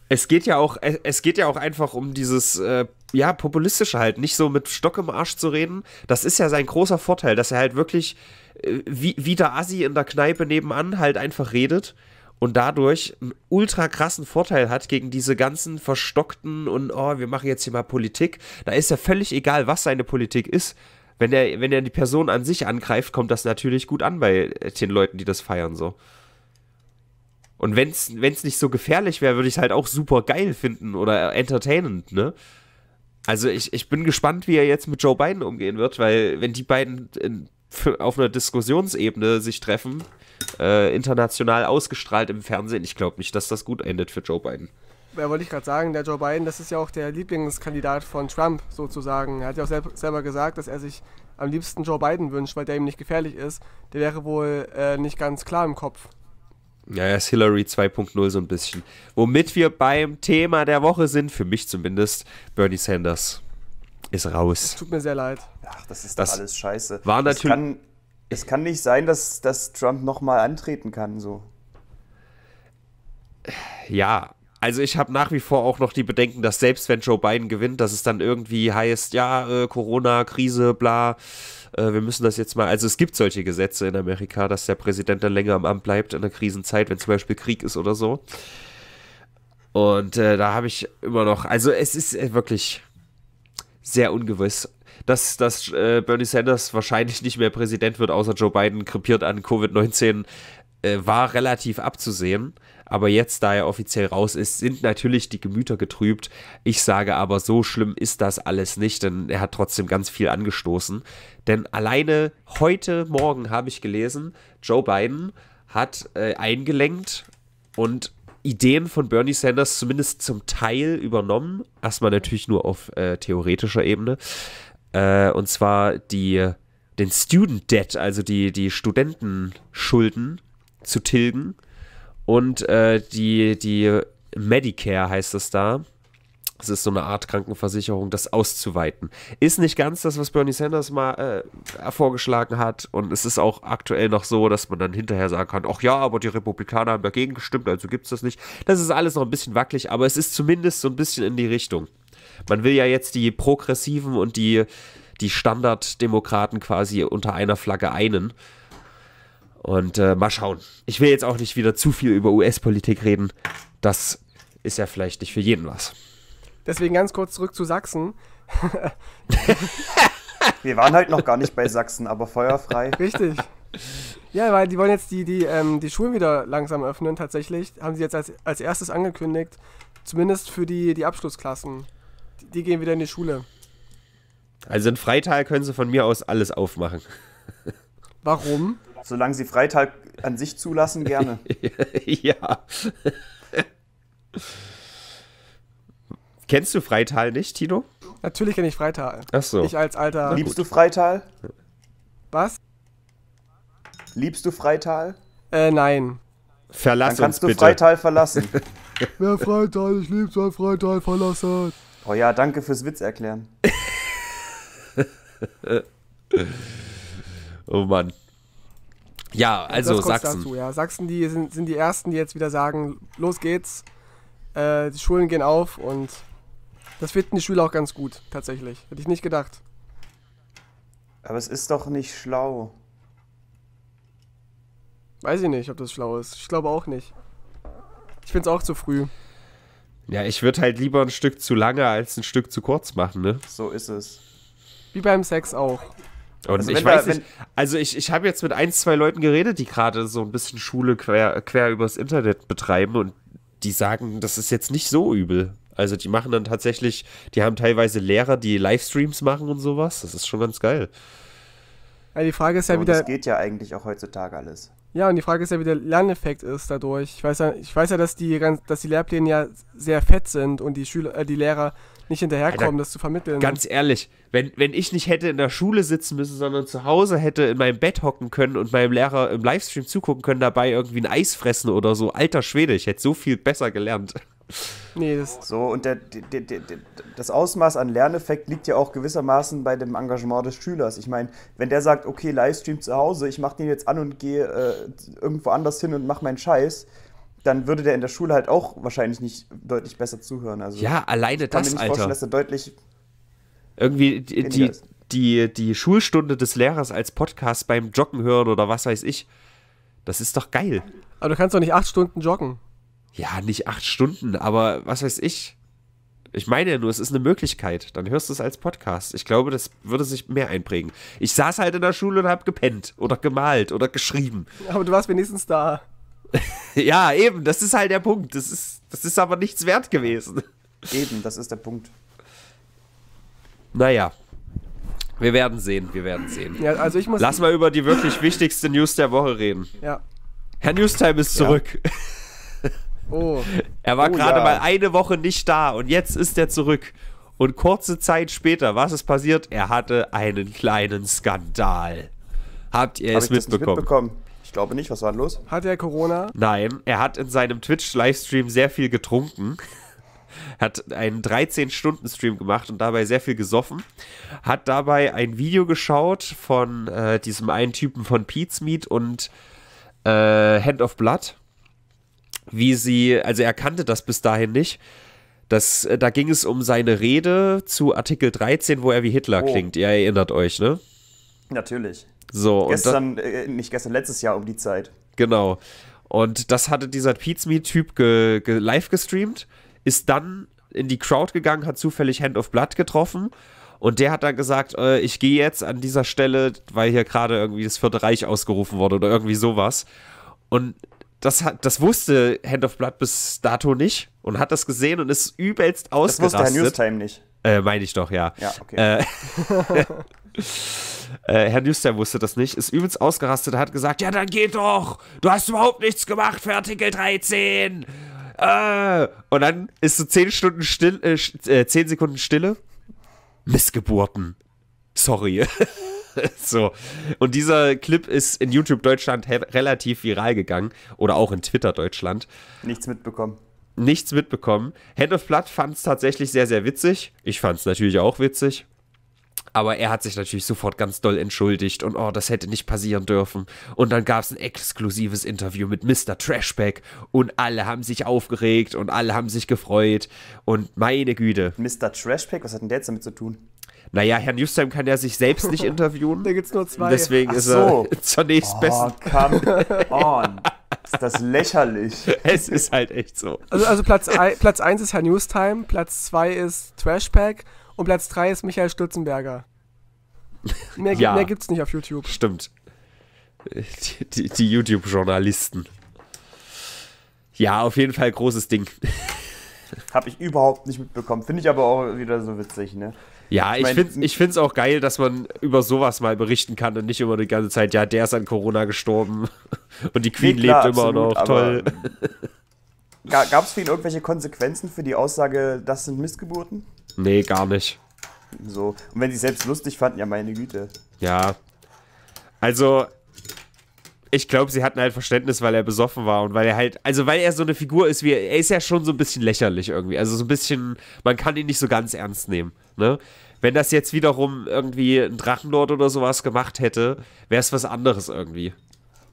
es geht ja auch, es geht ja auch einfach um dieses äh, ja populistische halt, nicht so mit Stock im Arsch zu reden. Das ist ja sein großer Vorteil, dass er halt wirklich äh, wie, wie der Assi in der Kneipe nebenan halt einfach redet und dadurch einen ultra krassen Vorteil hat gegen diese ganzen verstockten und oh, wir machen jetzt hier mal Politik. Da ist ja völlig egal, was seine Politik ist. Wenn er, wenn er die Person an sich angreift, kommt das natürlich gut an bei den Leuten, die das feiern so. Und wenn es nicht so gefährlich wäre, würde ich es halt auch super geil finden oder entertainend, ne? Also ich, ich bin gespannt, wie er jetzt mit Joe Biden umgehen wird, weil wenn die beiden in für, auf einer Diskussionsebene sich treffen, äh, international ausgestrahlt im Fernsehen. Ich glaube nicht, dass das gut endet für Joe Biden. Ja, wollte ich gerade sagen, der Joe Biden, das ist ja auch der Lieblingskandidat von Trump sozusagen. Er hat ja auch selber gesagt, dass er sich am liebsten Joe Biden wünscht, weil der ihm nicht gefährlich ist. Der wäre wohl äh, nicht ganz klar im Kopf. Ja, er ist Hillary 2.0 so ein bisschen. Womit wir beim Thema der Woche sind, für mich zumindest, Bernie Sanders ist raus. tut mir sehr leid. Ach, das ist das alles scheiße. War natürlich. Es kann, es kann nicht sein, dass, dass Trump nochmal antreten kann, so. Ja, also ich habe nach wie vor auch noch die Bedenken, dass selbst wenn Joe Biden gewinnt, dass es dann irgendwie heißt, ja, äh, Corona, Krise, bla, äh, wir müssen das jetzt mal. Also es gibt solche Gesetze in Amerika, dass der Präsident dann länger am Amt bleibt in der Krisenzeit, wenn zum Beispiel Krieg ist oder so. Und äh, da habe ich immer noch, also es ist äh, wirklich, sehr ungewiss. Dass, dass äh, Bernie Sanders wahrscheinlich nicht mehr Präsident wird, außer Joe Biden krepiert an Covid-19, äh, war relativ abzusehen. Aber jetzt, da er offiziell raus ist, sind natürlich die Gemüter getrübt. Ich sage aber, so schlimm ist das alles nicht, denn er hat trotzdem ganz viel angestoßen. Denn alleine heute Morgen habe ich gelesen, Joe Biden hat äh, eingelenkt und Ideen von Bernie Sanders zumindest zum Teil übernommen. Erstmal natürlich nur auf äh, theoretischer Ebene. Äh, und zwar die, den Student Debt, also die, die Studentenschulden zu tilgen. Und äh, die, die Medicare heißt es da, das ist so eine Art Krankenversicherung, das auszuweiten. Ist nicht ganz das, was Bernie Sanders mal äh, vorgeschlagen hat. Und es ist auch aktuell noch so, dass man dann hinterher sagen kann, ach ja, aber die Republikaner haben dagegen gestimmt, also gibt es das nicht. Das ist alles noch ein bisschen wackelig, aber es ist zumindest so ein bisschen in die Richtung. Man will ja jetzt die Progressiven und die, die Standarddemokraten quasi unter einer Flagge einen. Und äh, mal schauen. Ich will jetzt auch nicht wieder zu viel über US-Politik reden. Das ist ja vielleicht nicht für jeden was. Deswegen ganz kurz zurück zu Sachsen. Wir waren halt noch gar nicht bei Sachsen, aber feuerfrei. Richtig. Ja, weil die wollen jetzt die, die, ähm, die Schulen wieder langsam öffnen, tatsächlich. Haben sie jetzt als, als erstes angekündigt. Zumindest für die, die Abschlussklassen. Die, die gehen wieder in die Schule. Also in Freital können sie von mir aus alles aufmachen. Warum? Solange sie Freital an sich zulassen, gerne. ja. Kennst du Freital nicht, Tino? Natürlich kenne ich Freital. Ach so. Ich als alter. Liebst du Freital? Was? Liebst du Freital? Äh, nein. Verlass Dann kannst du Freital verlassen. Wer Freital, ich liebt, soll Freital verlassen. Oh ja, danke fürs Witz erklären. oh Mann. Ja, also Sachsen. Dazu, ja. Sachsen, die sind, sind die ersten, die jetzt wieder sagen, los geht's. Äh, die Schulen gehen auf und das finden die Schüler auch ganz gut, tatsächlich. Hätte ich nicht gedacht. Aber es ist doch nicht schlau. Weiß ich nicht, ob das schlau ist. Ich glaube auch nicht. Ich finde es auch zu früh. Ja, ich würde halt lieber ein Stück zu lange als ein Stück zu kurz machen, ne? So ist es. Wie beim Sex auch. Und also ich weiß da, nicht, also ich, ich habe jetzt mit ein, zwei Leuten geredet, die gerade so ein bisschen Schule quer, quer übers Internet betreiben und die sagen, das ist jetzt nicht so übel. Also die machen dann tatsächlich, die haben teilweise Lehrer, die Livestreams machen und sowas. Das ist schon ganz geil. Ja, die Frage ist ja so, wieder. Das geht ja eigentlich auch heutzutage alles. Ja, und die Frage ist ja, wie der Lerneffekt ist dadurch. Ich weiß ja, ich weiß ja dass, die dass die Lehrpläne ja sehr fett sind und die, Schüler, äh, die Lehrer nicht hinterherkommen, Alter, das zu vermitteln. Ganz ehrlich, wenn, wenn ich nicht hätte in der Schule sitzen müssen, sondern zu Hause hätte in meinem Bett hocken können und meinem Lehrer im Livestream zugucken können, dabei irgendwie ein Eis fressen oder so, alter Schwede, ich hätte so viel besser gelernt. Nee, das so, und der, der, der, das Ausmaß an Lerneffekt liegt ja auch gewissermaßen bei dem Engagement des Schülers. Ich meine, wenn der sagt, okay, Livestream zu Hause, ich mache den jetzt an und gehe äh, irgendwo anders hin und mache meinen Scheiß, dann würde der in der Schule halt auch wahrscheinlich nicht deutlich besser zuhören. Also, ja, alleine ich kann das, mir nicht Alter. Vorstellen, dass er deutlich irgendwie die, die, die, die Schulstunde des Lehrers als Podcast beim Joggen hören oder was weiß ich. Das ist doch geil. Aber du kannst doch nicht acht Stunden joggen ja, nicht acht Stunden, aber was weiß ich. Ich meine ja nur, es ist eine Möglichkeit. Dann hörst du es als Podcast. Ich glaube, das würde sich mehr einprägen. Ich saß halt in der Schule und habe gepennt oder gemalt oder geschrieben. Aber du warst wenigstens da. ja, eben, das ist halt der Punkt. Das ist, das ist aber nichts wert gewesen. Eben, das ist der Punkt. Naja. Wir werden sehen, wir werden sehen. Ja, also ich muss Lass mal über die wirklich wichtigste News der Woche reden. Ja. Herr Newstime ist zurück. Ja. Oh. Er war oh, gerade ja. mal eine Woche nicht da und jetzt ist er zurück. Und kurze Zeit später, was ist passiert? Er hatte einen kleinen Skandal. Habt ihr Hab es mitbekommen? mitbekommen? Ich glaube nicht, was war denn los? Hat er Corona? Nein, er hat in seinem Twitch-Livestream sehr viel getrunken hat einen 13-Stunden-Stream gemacht und dabei sehr viel gesoffen. Hat dabei ein Video geschaut von äh, diesem einen Typen von Pete's Meat und äh, Hand of Blood wie sie, also er kannte das bis dahin nicht. Das, äh, da ging es um seine Rede zu Artikel 13, wo er wie Hitler oh. klingt. Ihr erinnert euch, ne? Natürlich. So, gestern, dann, äh, nicht gestern, letztes Jahr um die Zeit. Genau. Und das hatte dieser pizmi typ ge, ge, live gestreamt, ist dann in die Crowd gegangen, hat zufällig Hand of Blood getroffen und der hat dann gesagt, äh, ich gehe jetzt an dieser Stelle, weil hier gerade irgendwie das Vierte Reich ausgerufen wurde oder irgendwie sowas. Und das, das wusste Hand of Blood bis dato nicht und hat das gesehen und ist übelst ausgerastet. Das wusste Herr Newstime nicht. Äh, meine ich doch, ja. Ja, okay. Äh, äh, Herr Newstime wusste das nicht, ist übelst ausgerastet, hat gesagt, ja, dann geh doch, du hast überhaupt nichts gemacht für Artikel 13. Äh, und dann ist so 10 Stunden still, äh, 10 äh, Sekunden Stille. Missgeburten. Sorry. so. Und dieser Clip ist in YouTube Deutschland relativ viral gegangen oder auch in Twitter Deutschland. Nichts mitbekommen. Nichts mitbekommen. Hand of Blood fand es tatsächlich sehr, sehr witzig. Ich fand es natürlich auch witzig. Aber er hat sich natürlich sofort ganz doll entschuldigt und oh, das hätte nicht passieren dürfen. Und dann gab es ein exklusives Interview mit Mr. Trashback und alle haben sich aufgeregt und alle haben sich gefreut. Und meine Güte. Mr. Trashback, was hat denn der jetzt damit zu tun? Naja, Herrn Newstime kann ja sich selbst nicht interviewen. da gibt es nur zwei. Deswegen Ach ist er zunächst nächsten oh, besten. Come on. Ist das lächerlich. Es ist halt echt so. Also, also Platz 1 Platz ist Herr Newstime, Platz 2 ist Trashpack und Platz 3 ist Michael Stutzenberger. Mehr, ja. mehr gibt's nicht auf YouTube. Stimmt. Die, die, die YouTube-Journalisten. Ja, auf jeden Fall großes Ding. Habe ich überhaupt nicht mitbekommen. Finde ich aber auch wieder so witzig, ne? Ja, ich, ich finde es auch geil, dass man über sowas mal berichten kann und nicht immer die ganze Zeit, ja, der ist an Corona gestorben und die Queen nee, klar, lebt immer absolut, noch. Toll. Gab es für ihn irgendwelche Konsequenzen für die Aussage, das sind Missgeburten? Nee, gar nicht. So. Und wenn sie selbst lustig fanden, ja, meine Güte. Ja. Also, ich glaube, sie hatten halt Verständnis, weil er besoffen war und weil er halt, also weil er so eine Figur ist, wie er ist ja schon so ein bisschen lächerlich irgendwie. Also so ein bisschen, man kann ihn nicht so ganz ernst nehmen. Ne? Wenn das jetzt wiederum irgendwie ein Drachenlord oder sowas gemacht hätte, wäre es was anderes irgendwie.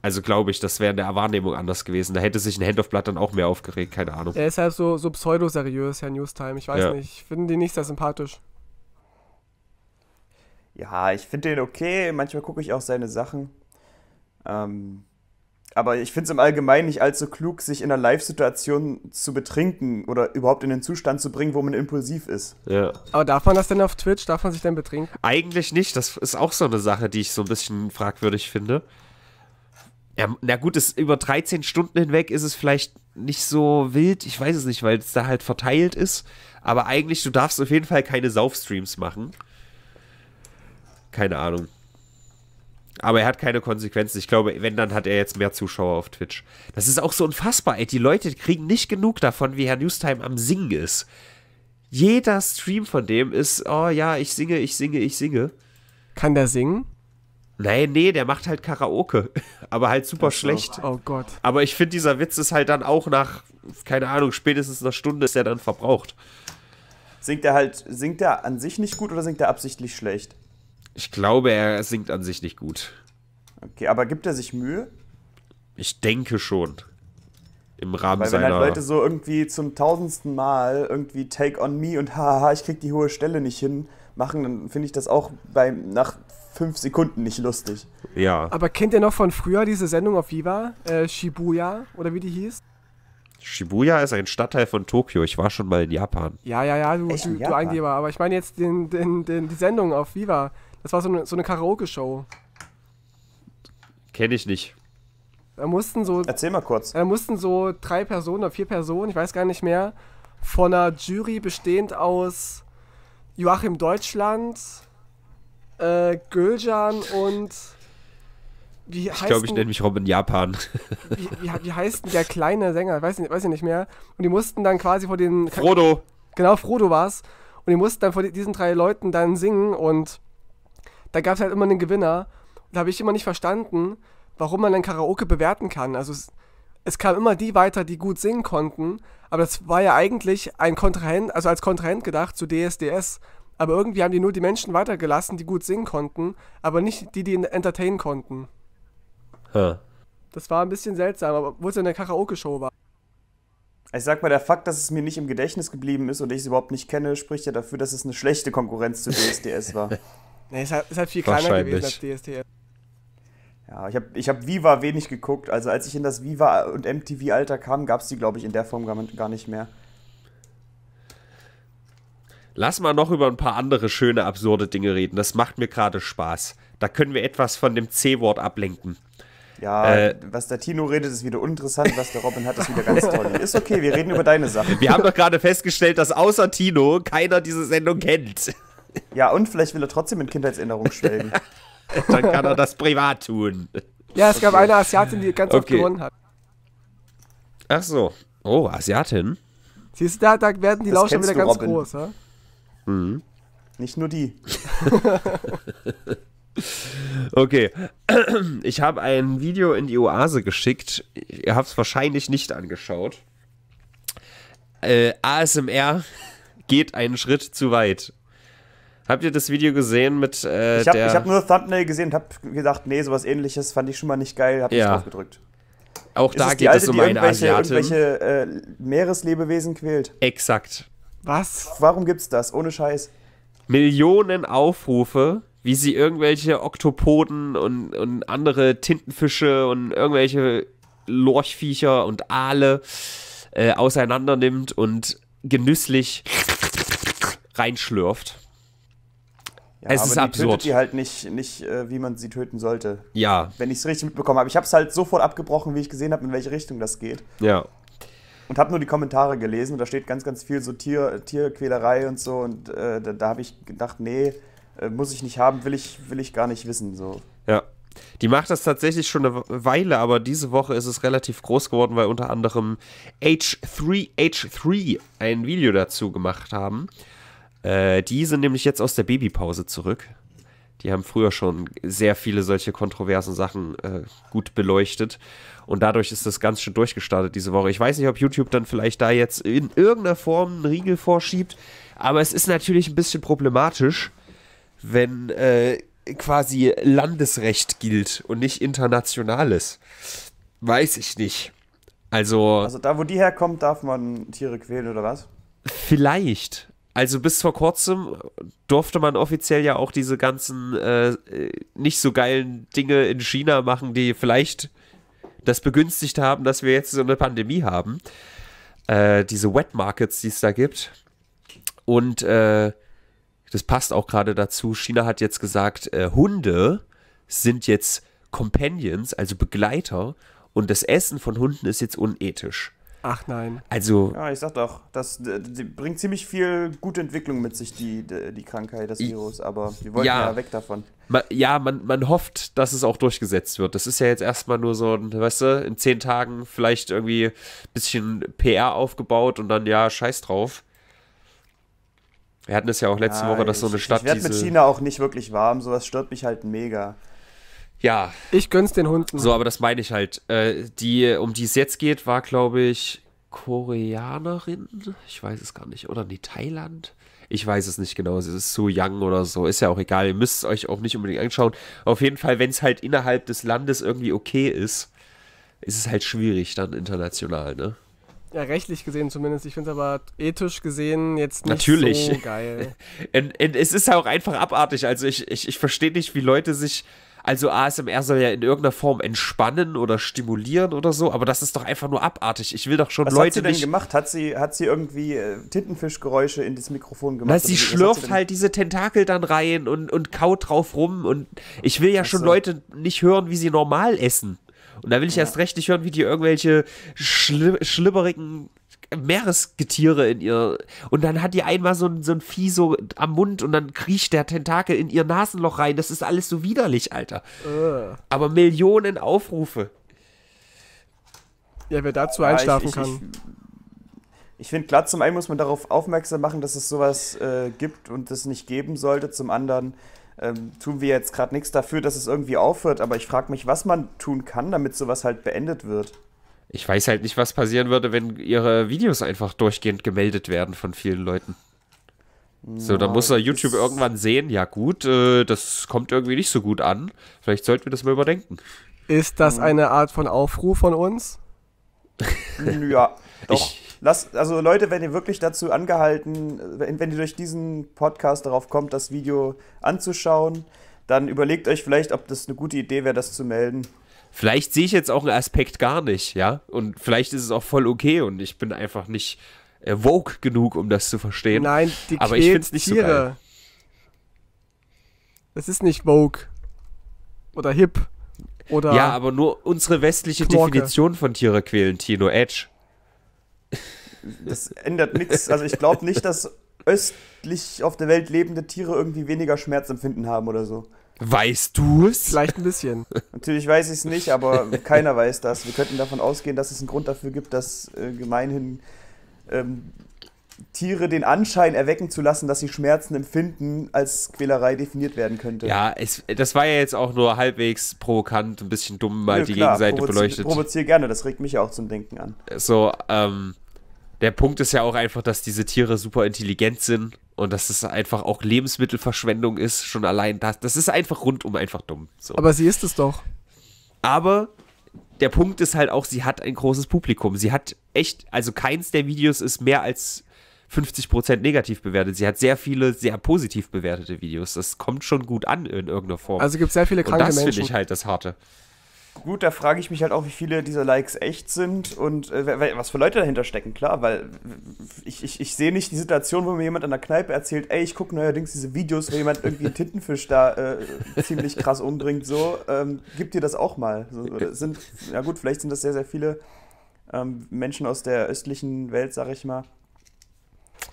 Also glaube ich, das wäre in der Wahrnehmung anders gewesen. Da hätte sich ein Hand of Blood dann auch mehr aufgeregt, keine Ahnung. Er ist halt so, so pseudo-seriös, Herr Newstime. Ich weiß ja. nicht, ich finde ihn nicht sehr sympathisch. Ja, ich finde den okay. Manchmal gucke ich auch seine Sachen. Ähm, aber ich finde es im Allgemeinen nicht allzu klug, sich in einer Live-Situation zu betrinken oder überhaupt in den Zustand zu bringen, wo man impulsiv ist. Ja. Aber darf man das denn auf Twitch? Darf man sich denn betrinken? Eigentlich nicht. Das ist auch so eine Sache, die ich so ein bisschen fragwürdig finde. Ja, na gut, es, über 13 Stunden hinweg ist es vielleicht nicht so wild. Ich weiß es nicht, weil es da halt verteilt ist. Aber eigentlich, du darfst auf jeden Fall keine Saufstreams machen. Keine Ahnung. Aber er hat keine Konsequenzen. Ich glaube, wenn, dann hat er jetzt mehr Zuschauer auf Twitch. Das ist auch so unfassbar, ey. Die Leute kriegen nicht genug davon, wie Herr Newstime am Singen ist. Jeder Stream von dem ist, oh ja, ich singe, ich singe, ich singe. Kann der singen? Nein, nee, der macht halt Karaoke. Aber halt super das schlecht. Auch. Oh Gott. Aber ich finde, dieser Witz ist halt dann auch nach, keine Ahnung, spätestens einer Stunde ist er dann verbraucht. Singt er halt, singt er an sich nicht gut oder singt er absichtlich schlecht? Ich glaube, er singt an sich nicht gut. Okay, aber gibt er sich Mühe? Ich denke schon. Im Rahmen Weil seiner. Wenn halt Leute so irgendwie zum tausendsten Mal irgendwie Take on Me und haha, ich krieg die hohe Stelle nicht hin machen, dann finde ich das auch bei, nach fünf Sekunden nicht lustig. Ja. Aber kennt ihr noch von früher diese Sendung auf Viva? Äh, Shibuya oder wie die hieß? Shibuya ist ein Stadtteil von Tokio. Ich war schon mal in Japan. Ja, ja, ja, du, Echt, du, du Angeber. Aber ich meine jetzt den, den, den, die Sendung auf Viva. Das war so eine, so eine Karaoke-Show. Kenne ich nicht. Da mussten so. Erzähl mal kurz. Da mussten so drei Personen oder vier Personen, ich weiß gar nicht mehr, von einer Jury bestehend aus Joachim Deutschland, äh, Gülcan und. Wie ich glaube, ich nenne mich Robin Japan. Wie, wie, wie, heißt denn der kleine Sänger? Weiß ich weiß nicht mehr. Und die mussten dann quasi vor den. Frodo! Genau, Frodo war's. Und die mussten dann vor diesen drei Leuten dann singen und da gab es halt immer einen Gewinner. Und da habe ich immer nicht verstanden, warum man dann Karaoke bewerten kann. Also es, es kamen immer die weiter, die gut singen konnten, aber das war ja eigentlich ein Kontrahent, also als Kontrahent gedacht zu DSDS. Aber irgendwie haben die nur die Menschen weitergelassen, die gut singen konnten, aber nicht die, die entertainen konnten. Hä? Das war ein bisschen seltsam, aber wo es in der Karaoke-Show war. Ich sag mal, der Fakt, dass es mir nicht im Gedächtnis geblieben ist und ich es überhaupt nicht kenne, spricht ja dafür, dass es eine schlechte Konkurrenz zu DSDS war. Nee, es halt, ist halt viel kleiner gewesen als DSDS. Ja, ich habe ich hab Viva wenig geguckt. Also als ich in das Viva und MTV-Alter kam, gab es die, glaube ich, in der Form gar nicht mehr. Lass mal noch über ein paar andere schöne, absurde Dinge reden. Das macht mir gerade Spaß. Da können wir etwas von dem C-Wort ablenken. Ja, äh, was der Tino redet, ist wieder uninteressant. Was der Robin hat, ist wieder ganz toll. Ist okay, wir reden über deine Sache. Wir haben doch gerade festgestellt, dass außer Tino keiner diese Sendung kennt. Ja, und vielleicht will er trotzdem in Kindheitserinnerungen schwelgen. Dann kann er das privat tun. Ja, es okay. gab eine Asiatin, die ganz okay. oft gewonnen hat. Ach so. Oh, Asiatin. Siehst du, da, da werden die Lauscher wieder ganz Robin. groß, ja? Mhm. Nicht nur die. okay. Ich habe ein Video in die Oase geschickt. Ihr habt es wahrscheinlich nicht angeschaut. Äh, ASMR geht einen Schritt zu weit. Habt ihr das Video gesehen mit äh, ich hab, der... Ich nur Thumbnail gesehen und habe gedacht, nee, sowas ähnliches fand ich schon mal nicht geil, habe ja. nicht drauf gedrückt. Auch da es geht Alte, es um eine irgendwelche, Asiatin. irgendwelche äh, Meereslebewesen quält. Exakt. Was? Warum gibt's das? Ohne Scheiß. Millionen Aufrufe, wie sie irgendwelche Oktopoden und, und andere Tintenfische und irgendwelche Lorchviecher und Aale äh, auseinander nimmt und genüsslich reinschlürft. Ja, es ist absurd. Tötet die halt nicht, nicht äh, wie man sie töten sollte. Ja. Wenn ich es richtig mitbekommen habe. Ich habe es halt sofort abgebrochen, wie ich gesehen habe, in welche Richtung das geht. Ja. Und habe nur die Kommentare gelesen da steht ganz, ganz viel so Tier, Tierquälerei und so. Und äh, da, da habe ich gedacht, nee, äh, muss ich nicht haben, will ich, will ich gar nicht wissen. So. Ja. Die macht das tatsächlich schon eine Weile, aber diese Woche ist es relativ groß geworden, weil unter anderem H3H3 ein Video dazu gemacht haben. Äh, die sind nämlich jetzt aus der Babypause zurück. Die haben früher schon sehr viele solche kontroversen Sachen äh, gut beleuchtet. Und dadurch ist das ganz schön durchgestartet diese Woche. Ich weiß nicht, ob YouTube dann vielleicht da jetzt in irgendeiner Form einen Riegel vorschiebt. Aber es ist natürlich ein bisschen problematisch, wenn äh, quasi Landesrecht gilt und nicht internationales. Weiß ich nicht. Also. Also da, wo die herkommt, darf man Tiere quälen oder was? Vielleicht also bis vor kurzem durfte man offiziell ja auch diese ganzen äh, nicht so geilen Dinge in China machen, die vielleicht das begünstigt haben, dass wir jetzt so eine Pandemie haben. Äh, diese Wet Markets, die es da gibt. Und äh, das passt auch gerade dazu. China hat jetzt gesagt, äh, Hunde sind jetzt Companions, also Begleiter, und das Essen von Hunden ist jetzt unethisch. Ach nein. Also. Ja, ich sag doch, das die, bringt ziemlich viel gute Entwicklung mit sich, die, die Krankheit, das Virus, aber wir wollen ja, ja weg davon. Man, ja, man, man hofft, dass es auch durchgesetzt wird. Das ist ja jetzt erstmal nur so ein, weißt du, in zehn Tagen vielleicht irgendwie ein bisschen PR aufgebaut und dann ja, scheiß drauf. Wir hatten es ja auch letzte ja, Woche, dass ich, so eine Stadt. Ich werde mit China auch nicht wirklich warm, sowas stört mich halt mega. Ja. Ich gönn's den Hunden. So, aber das meine ich halt. Äh, die, um die es jetzt geht, war, glaube ich, Koreanerin. Ich weiß es gar nicht. Oder die Thailand. Ich weiß es nicht genau. Sie ist Su young oder so. Ist ja auch egal. Ihr müsst es euch auch nicht unbedingt anschauen. Auf jeden Fall, wenn es halt innerhalb des Landes irgendwie okay ist, ist es halt schwierig dann international, ne? Ja, rechtlich gesehen zumindest. Ich finde es aber ethisch gesehen jetzt nicht Natürlich. so geil. und, und es ist ja auch einfach abartig. Also ich, ich, ich verstehe nicht, wie Leute sich also ASMR soll ja in irgendeiner Form entspannen oder stimulieren oder so, aber das ist doch einfach nur abartig. Ich will doch schon Was Leute. Was hat sie denn gemacht? Hat sie, hat sie irgendwie äh, Tintenfischgeräusche in das Mikrofon gemacht? Na, sie schlürft sie halt diese Tentakel dann rein und, und kaut drauf rum und ich will ja schon Leute nicht hören, wie sie normal essen. Und da will ich ja. erst recht nicht hören, wie die irgendwelche schli schlibberigen Meeresgetiere in ihr. Und dann hat die einmal so ein, so ein Vieh so am Mund und dann kriecht der Tentakel in ihr Nasenloch rein. Das ist alles so widerlich, Alter. Äh. Aber Millionen Aufrufe. Ja, wer dazu einschlafen ja, ich, ich, kann. Ich, ich finde, klar, zum einen muss man darauf aufmerksam machen, dass es sowas äh, gibt und es nicht geben sollte. Zum anderen ähm, tun wir jetzt gerade nichts dafür, dass es irgendwie aufhört. Aber ich frage mich, was man tun kann, damit sowas halt beendet wird ich weiß halt nicht, was passieren würde, wenn ihre Videos einfach durchgehend gemeldet werden von vielen Leuten. So, dann muss er YouTube irgendwann sehen, ja gut, äh, das kommt irgendwie nicht so gut an. Vielleicht sollten wir das mal überdenken. Ist das mhm. eine Art von Aufruf von uns? ja, doch. Ich, Lass, also Leute, wenn ihr wirklich dazu angehalten, wenn, wenn ihr durch diesen Podcast darauf kommt, das Video anzuschauen, dann überlegt euch vielleicht, ob das eine gute Idee wäre, das zu melden vielleicht sehe ich jetzt auch einen Aspekt gar nicht, ja. Und vielleicht ist es auch voll okay und ich bin einfach nicht äh, woke genug, um das zu verstehen. Nein, die Aber ich finde es nicht so geil. Das ist nicht woke. Oder hip. Oder ja, aber nur unsere westliche Knorke. Definition von Tiere quälen, Tino Edge. Das ändert nichts. Also ich glaube nicht, dass östlich auf der Welt lebende Tiere irgendwie weniger Schmerzempfinden haben oder so. Weißt du es? Vielleicht ein bisschen. Natürlich weiß ich es nicht, aber keiner weiß das. Wir könnten davon ausgehen, dass es einen Grund dafür gibt, dass äh, gemeinhin ähm, Tiere den Anschein erwecken zu lassen, dass sie Schmerzen empfinden, als Quälerei definiert werden könnte. Ja, es, das war ja jetzt auch nur halbwegs provokant, ein bisschen dumm mal ja, die klar, Gegenseite provozi beleuchtet. provoziere gerne, das regt mich ja auch zum Denken an. So, ähm, der Punkt ist ja auch einfach, dass diese Tiere super intelligent sind und dass es einfach auch Lebensmittelverschwendung ist, schon allein das. Das ist einfach rundum einfach dumm. So. Aber sie ist es doch. Aber der Punkt ist halt auch, sie hat ein großes Publikum. Sie hat echt, also keins der Videos ist mehr als 50% negativ bewertet. Sie hat sehr viele sehr positiv bewertete Videos. Das kommt schon gut an in irgendeiner Form. Also gibt es sehr viele kranke Und das Menschen. Das finde ich halt das Harte. Gut, da frage ich mich halt auch, wie viele dieser Likes echt sind und äh, was für Leute dahinter stecken, klar, weil ich, ich, ich sehe nicht die Situation, wo mir jemand an der Kneipe erzählt, ey, ich gucke neuerdings diese Videos, wo jemand irgendwie einen Tintenfisch da äh, ziemlich krass umbringt, so, ähm, gib dir das auch mal. So, sind, ja gut, vielleicht sind das sehr, sehr viele ähm, Menschen aus der östlichen Welt, sag ich mal.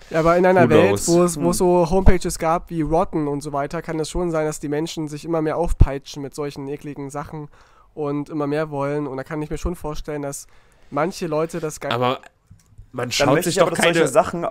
Ja, aber in einer Kudos. Welt, wo es, wo es hm. so Homepages gab wie Rotten und so weiter, kann es schon sein, dass die Menschen sich immer mehr aufpeitschen mit solchen ekligen Sachen und immer mehr wollen. Und da kann ich mir schon vorstellen, dass manche Leute das gar Aber man schaut dann sich doch aber, dass keine solche Sachen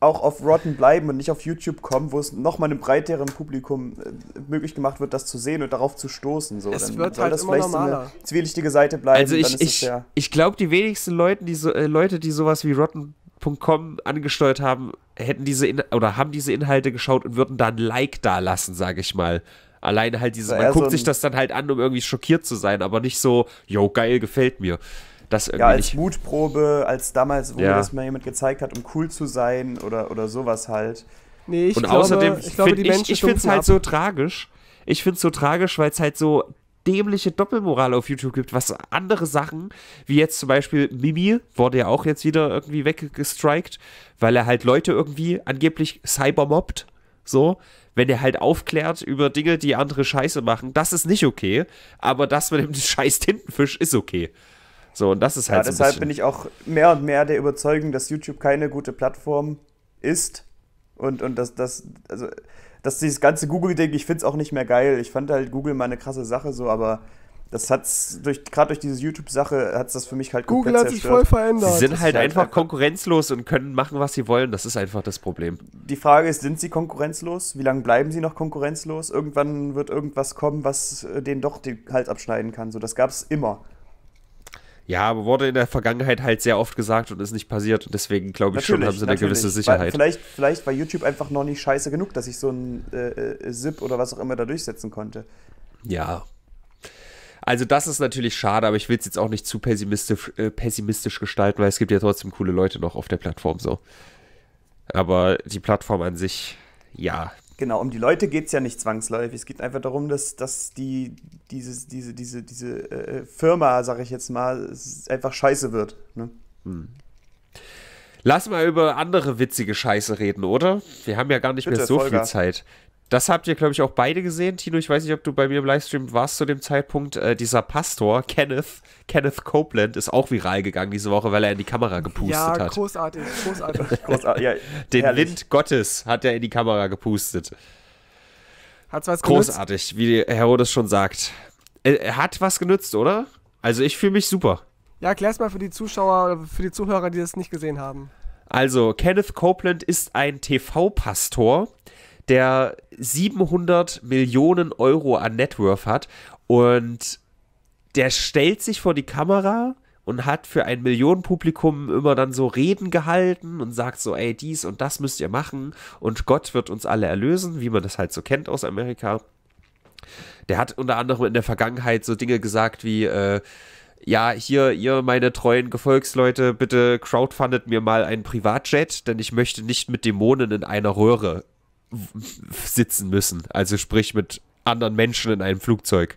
auch auf Rotten bleiben und nicht auf YouTube kommen, wo es nochmal einem breiteren Publikum äh, möglich gemacht wird, das zu sehen und darauf zu stoßen. So. Es dann wird soll halt das immer vielleicht normaler. So eine zwielichtige Seite bleiben. Also ich, ich, ja ich glaube, die wenigsten Leute, die so, äh, Leute, die sowas wie Rotten.com angesteuert haben, hätten diese In oder haben diese Inhalte geschaut und würden da ein Like da lassen, sage ich mal. Alleine halt dieses, man guckt so sich das dann halt an, um irgendwie schockiert zu sein, aber nicht so, yo, geil, gefällt mir. Das irgendwie ja, als nicht. Mutprobe, als damals, wo ja. mir das mal jemand gezeigt hat, um cool zu sein oder, oder sowas halt. Nee, ich Und glaube, außerdem, ich, glaube, die Menschen ich, ich finde es halt so tragisch. Ich finde es so tragisch, weil es halt so dämliche Doppelmoral auf YouTube gibt, was andere Sachen, wie jetzt zum Beispiel Mimi, wurde ja auch jetzt wieder irgendwie weggestrikt, weil er halt Leute irgendwie angeblich cybermobbt. So, wenn er halt aufklärt über Dinge, die andere scheiße machen, das ist nicht okay, aber das mit dem scheiß Tintenfisch ist okay. So, und das ist halt ja, so deshalb bin ich auch mehr und mehr der Überzeugung, dass YouTube keine gute Plattform ist und, und dass das, also, dass dieses ganze Google-Ding, ich finde es auch nicht mehr geil. Ich fand halt Google mal eine krasse Sache so, aber das hat's durch gerade durch diese YouTube-Sache hat's das für mich halt Google komplett Google hat sich voll verändert. Sie sind halt, halt einfach, einfach konkurrenzlos und können machen, was sie wollen. Das ist einfach das Problem. Die Frage ist, sind sie konkurrenzlos? Wie lange bleiben sie noch konkurrenzlos? Irgendwann wird irgendwas kommen, was äh, denen doch den Hals abschneiden kann. So, das gab's immer. Ja, aber wurde in der Vergangenheit halt sehr oft gesagt und ist nicht passiert. Und deswegen glaube ich natürlich, schon, haben sie eine gewisse Sicherheit. vielleicht, vielleicht war YouTube einfach noch nicht scheiße genug, dass ich so ein äh, äh, Zip oder was auch immer da durchsetzen konnte. Ja, also das ist natürlich schade, aber ich will es jetzt auch nicht zu pessimistisch, äh, pessimistisch gestalten, weil es gibt ja trotzdem coole Leute noch auf der Plattform so. Aber die Plattform an sich, ja. Genau, um die Leute geht es ja nicht zwangsläufig. Es geht einfach darum, dass, dass die, dieses, diese, diese, diese äh, Firma, sag ich jetzt mal, einfach scheiße wird. Ne? Hm. Lass mal über andere witzige Scheiße reden, oder? Wir haben ja gar nicht Bitte, mehr so Volker. viel Zeit. Das habt ihr, glaube ich, auch beide gesehen. Tino, ich weiß nicht, ob du bei mir im Livestream warst zu dem Zeitpunkt. Äh, dieser Pastor, Kenneth, Kenneth Copeland, ist auch viral gegangen diese Woche, weil er in die Kamera gepustet hat. ja, hat. Großartig, großartig. großartig ja, Den herrlich. Lind Gottes hat er in die Kamera gepustet. Hat's was genützt? Großartig, wie Herodes schon sagt. Er, hat was genützt, oder? Also ich fühle mich super. Ja, erklär's mal für die Zuschauer, oder für die Zuhörer, die das nicht gesehen haben. Also, Kenneth Copeland ist ein TV-Pastor der 700 Millionen Euro an Networth hat und der stellt sich vor die Kamera und hat für ein Millionenpublikum immer dann so Reden gehalten und sagt so, ey, dies und das müsst ihr machen und Gott wird uns alle erlösen, wie man das halt so kennt aus Amerika. Der hat unter anderem in der Vergangenheit so Dinge gesagt wie, äh, ja, hier, ihr, meine treuen Gefolgsleute, bitte crowdfundet mir mal einen Privatjet, denn ich möchte nicht mit Dämonen in einer Röhre sitzen müssen. Also sprich mit anderen Menschen in einem Flugzeug.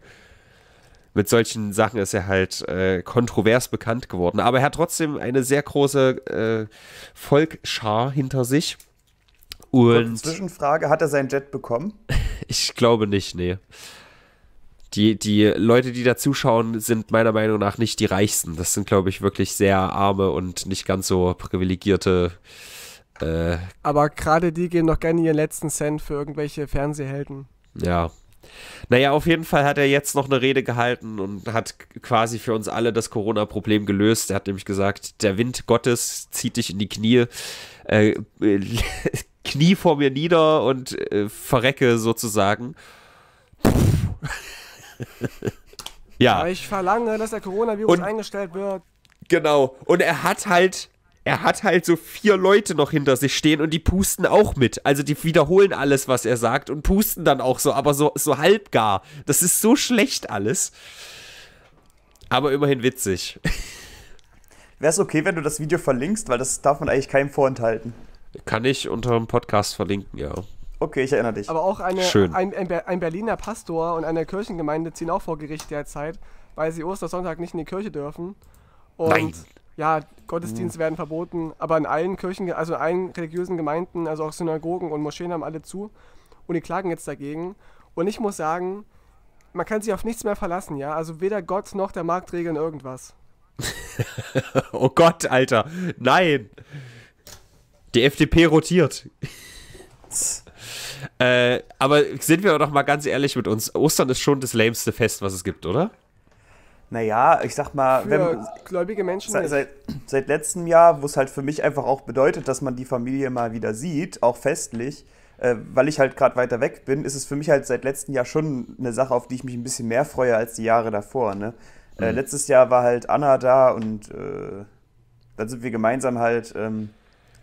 Mit solchen Sachen ist er halt äh, kontrovers bekannt geworden. Aber er hat trotzdem eine sehr große äh, Volksschar hinter sich. Und Zwischenfrage, hat er sein Jet bekommen? ich glaube nicht, nee. Die, die Leute, die da zuschauen, sind meiner Meinung nach nicht die reichsten. Das sind, glaube ich, wirklich sehr arme und nicht ganz so privilegierte äh, äh, Aber gerade die gehen noch gerne ihren letzten Cent für irgendwelche Fernsehhelden. Ja. Naja, auf jeden Fall hat er jetzt noch eine Rede gehalten und hat quasi für uns alle das Corona-Problem gelöst. Er hat nämlich gesagt, der Wind Gottes zieht dich in die Knie. Äh, Knie vor mir nieder und äh, verrecke sozusagen. ja. Aber ich verlange, dass der Coronavirus und, eingestellt wird. Genau. Und er hat halt er hat halt so vier Leute noch hinter sich stehen und die pusten auch mit. Also die wiederholen alles, was er sagt und pusten dann auch so, aber so, so halbgar. Das ist so schlecht alles. Aber immerhin witzig. Wäre es okay, wenn du das Video verlinkst, weil das darf man eigentlich keinem vorenthalten. Kann ich unter dem Podcast verlinken, ja. Okay, ich erinnere dich. Aber auch eine, ein, ein, Berliner Pastor und eine Kirchengemeinde ziehen auch vor Gericht derzeit, weil sie Ostersonntag nicht in die Kirche dürfen. Und Nein ja, Gottesdienste mhm. werden verboten, aber in allen Kirchen, also in allen religiösen Gemeinden, also auch Synagogen und Moscheen haben alle zu und die klagen jetzt dagegen. Und ich muss sagen, man kann sich auf nichts mehr verlassen, ja. Also weder Gott noch der Markt regeln irgendwas. oh Gott, Alter. Nein. Die FDP rotiert. äh, aber sind wir doch mal ganz ehrlich mit uns. Ostern ist schon das lämste Fest, was es gibt, oder? naja, ich sag mal, für wenn, gläubige Menschen. Seit, seit, seit, letztem Jahr, wo es halt für mich einfach auch bedeutet, dass man die Familie mal wieder sieht, auch festlich, äh, weil ich halt gerade weiter weg bin, ist es für mich halt seit letztem Jahr schon eine Sache, auf die ich mich ein bisschen mehr freue als die Jahre davor. Ne? Äh, mhm. Äh, letztes Jahr war halt Anna da und äh, dann sind wir gemeinsam halt ähm,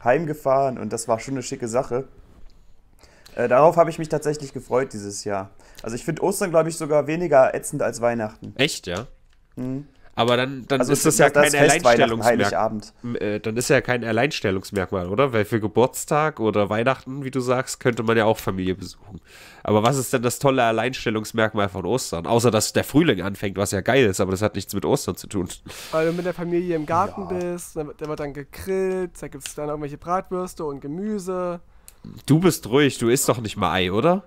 heimgefahren und das war schon eine schicke Sache. Äh, darauf habe ich mich tatsächlich gefreut dieses Jahr. Also ich finde Ostern, glaube ich, sogar weniger ätzend als Weihnachten. Echt, ja? Mhm. Aber dann, dann also ist das ja kein Alleinstellungsmerkmal. Äh, dann ist ja kein Alleinstellungsmerkmal, oder? Weil für Geburtstag oder Weihnachten, wie du sagst, könnte man ja auch Familie besuchen. Aber was ist denn das tolle Alleinstellungsmerkmal von Ostern? Außer, dass der Frühling anfängt, was ja geil ist, aber das hat nichts mit Ostern zu tun. Weil du mit der Familie im Garten ja. bist, dann wird dann gegrillt, da gibt es dann irgendwelche Bratwürste und Gemüse. Du bist ruhig, du isst doch nicht mal Ei, oder?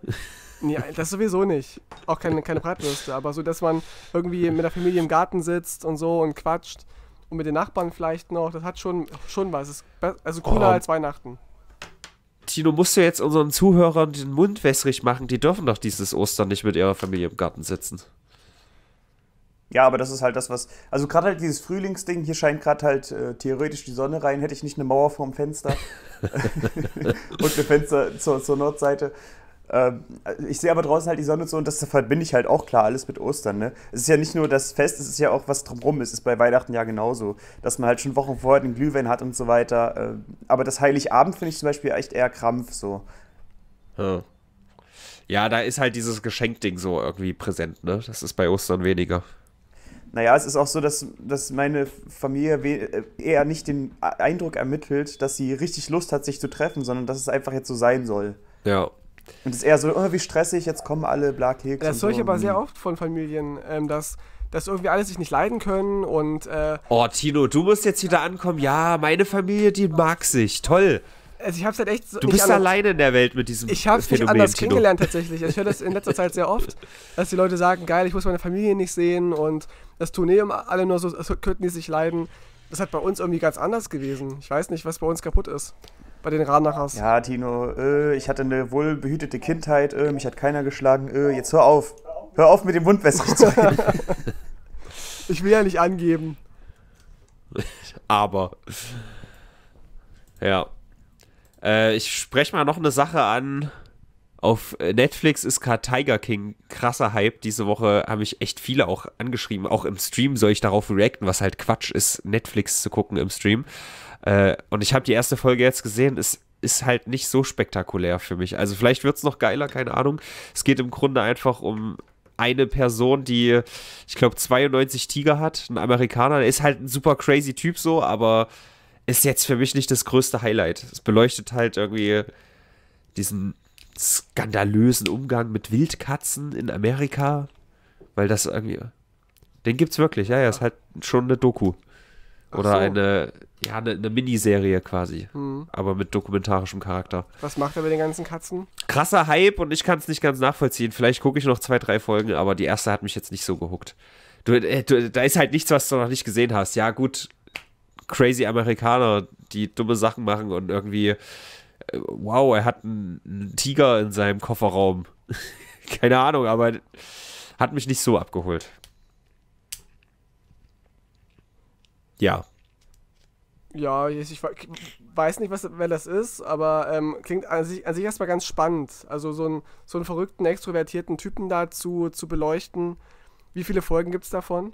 Nee, das sowieso nicht. Auch keine, keine Bratwürste, aber so, dass man irgendwie mit der Familie im Garten sitzt und so und quatscht und mit den Nachbarn vielleicht noch, das hat schon, schon was. Ist also cooler oh. als Weihnachten. Tino, musst du jetzt unseren Zuhörern den Mund wässrig machen? Die dürfen doch dieses Ostern nicht mit ihrer Familie im Garten sitzen. Ja, aber das ist halt das, was. Also gerade halt dieses Frühlingsding, hier scheint gerade halt äh, theoretisch die Sonne rein, hätte ich nicht eine Mauer vorm Fenster und ein Fenster zur, zur Nordseite. Ähm, ich sehe aber draußen halt die Sonne und so und das verbinde ich halt auch klar alles mit Ostern. Ne? Es ist ja nicht nur das Fest, es ist ja auch was drumrum. Es ist bei Weihnachten ja genauso, dass man halt schon Wochen vorher den Glühwein hat und so weiter. Ähm, aber das Heiligabend finde ich zum Beispiel echt eher Krampf so. Hm. Ja, da ist halt dieses Geschenkding so irgendwie präsent, ne? Das ist bei Ostern weniger. Naja, es ist auch so, dass, dass meine Familie äh, eher nicht den Eindruck ermittelt, dass sie richtig Lust hat, sich zu treffen, sondern dass es einfach jetzt so sein soll. Ja, und es ist eher so, oh, wie stressig, jetzt kommen alle, bla, Keks. Das höre ich so. aber sehr hm. oft von Familien, ähm, dass, dass irgendwie alle sich nicht leiden können und. Äh, oh, Tino, du musst jetzt wieder ankommen. Ja, meine Familie, die mag sich. Toll. Also ich hab's halt echt so, Du bist alleine in der Welt mit diesem Ich hab's Phänomen, nicht anders Tino. kennengelernt tatsächlich. ich höre das in letzter Zeit sehr oft, dass die Leute sagen, geil, ich muss meine Familie nicht sehen und das Tournee um alle nur so, als könnten die sich leiden. Das hat bei uns irgendwie ganz anders gewesen. Ich weiß nicht, was bei uns kaputt ist bei den Ranachers. Ja, Tino, äh, ich hatte eine wohlbehütete Kindheit, äh, mich hat keiner geschlagen, äh, jetzt hör auf. Hör auf mit dem Mundwässrig zu reden. ich will ja nicht angeben. Aber. Ja. Äh, ich spreche mal noch eine Sache an. Auf Netflix ist gerade Tiger King krasser Hype. Diese Woche habe ich echt viele auch angeschrieben. Auch im Stream soll ich darauf reacten, was halt Quatsch ist, Netflix zu gucken im Stream. Äh, und ich habe die erste Folge jetzt gesehen, es ist halt nicht so spektakulär für mich. Also vielleicht wird es noch geiler, keine Ahnung. Es geht im Grunde einfach um eine Person, die, ich glaube, 92 Tiger hat, ein Amerikaner, der ist halt ein super crazy Typ so, aber ist jetzt für mich nicht das größte Highlight. Es beleuchtet halt irgendwie diesen skandalösen Umgang mit Wildkatzen in Amerika, weil das irgendwie. Den gibt es wirklich, ja, ja, ist halt schon eine Doku. Oder so. eine, ja, eine, eine, Miniserie quasi. Mhm. Aber mit dokumentarischem Charakter. Was macht er mit den ganzen Katzen? Krasser Hype und ich kann es nicht ganz nachvollziehen. Vielleicht gucke ich noch zwei, drei Folgen, aber die erste hat mich jetzt nicht so gehuckt. Du, äh, du, da ist halt nichts, was du noch nicht gesehen hast. Ja, gut, crazy Amerikaner, die dumme Sachen machen und irgendwie, äh, wow, er hat einen Tiger in seinem Kofferraum. Keine Ahnung, aber hat mich nicht so abgeholt. Ja. Ja, ich, ich weiß nicht, was, wer das ist, aber ähm, klingt an sich, an sich erstmal ganz spannend. Also so, ein, so einen verrückten, extrovertierten Typen dazu zu beleuchten. Wie viele Folgen gibt es davon?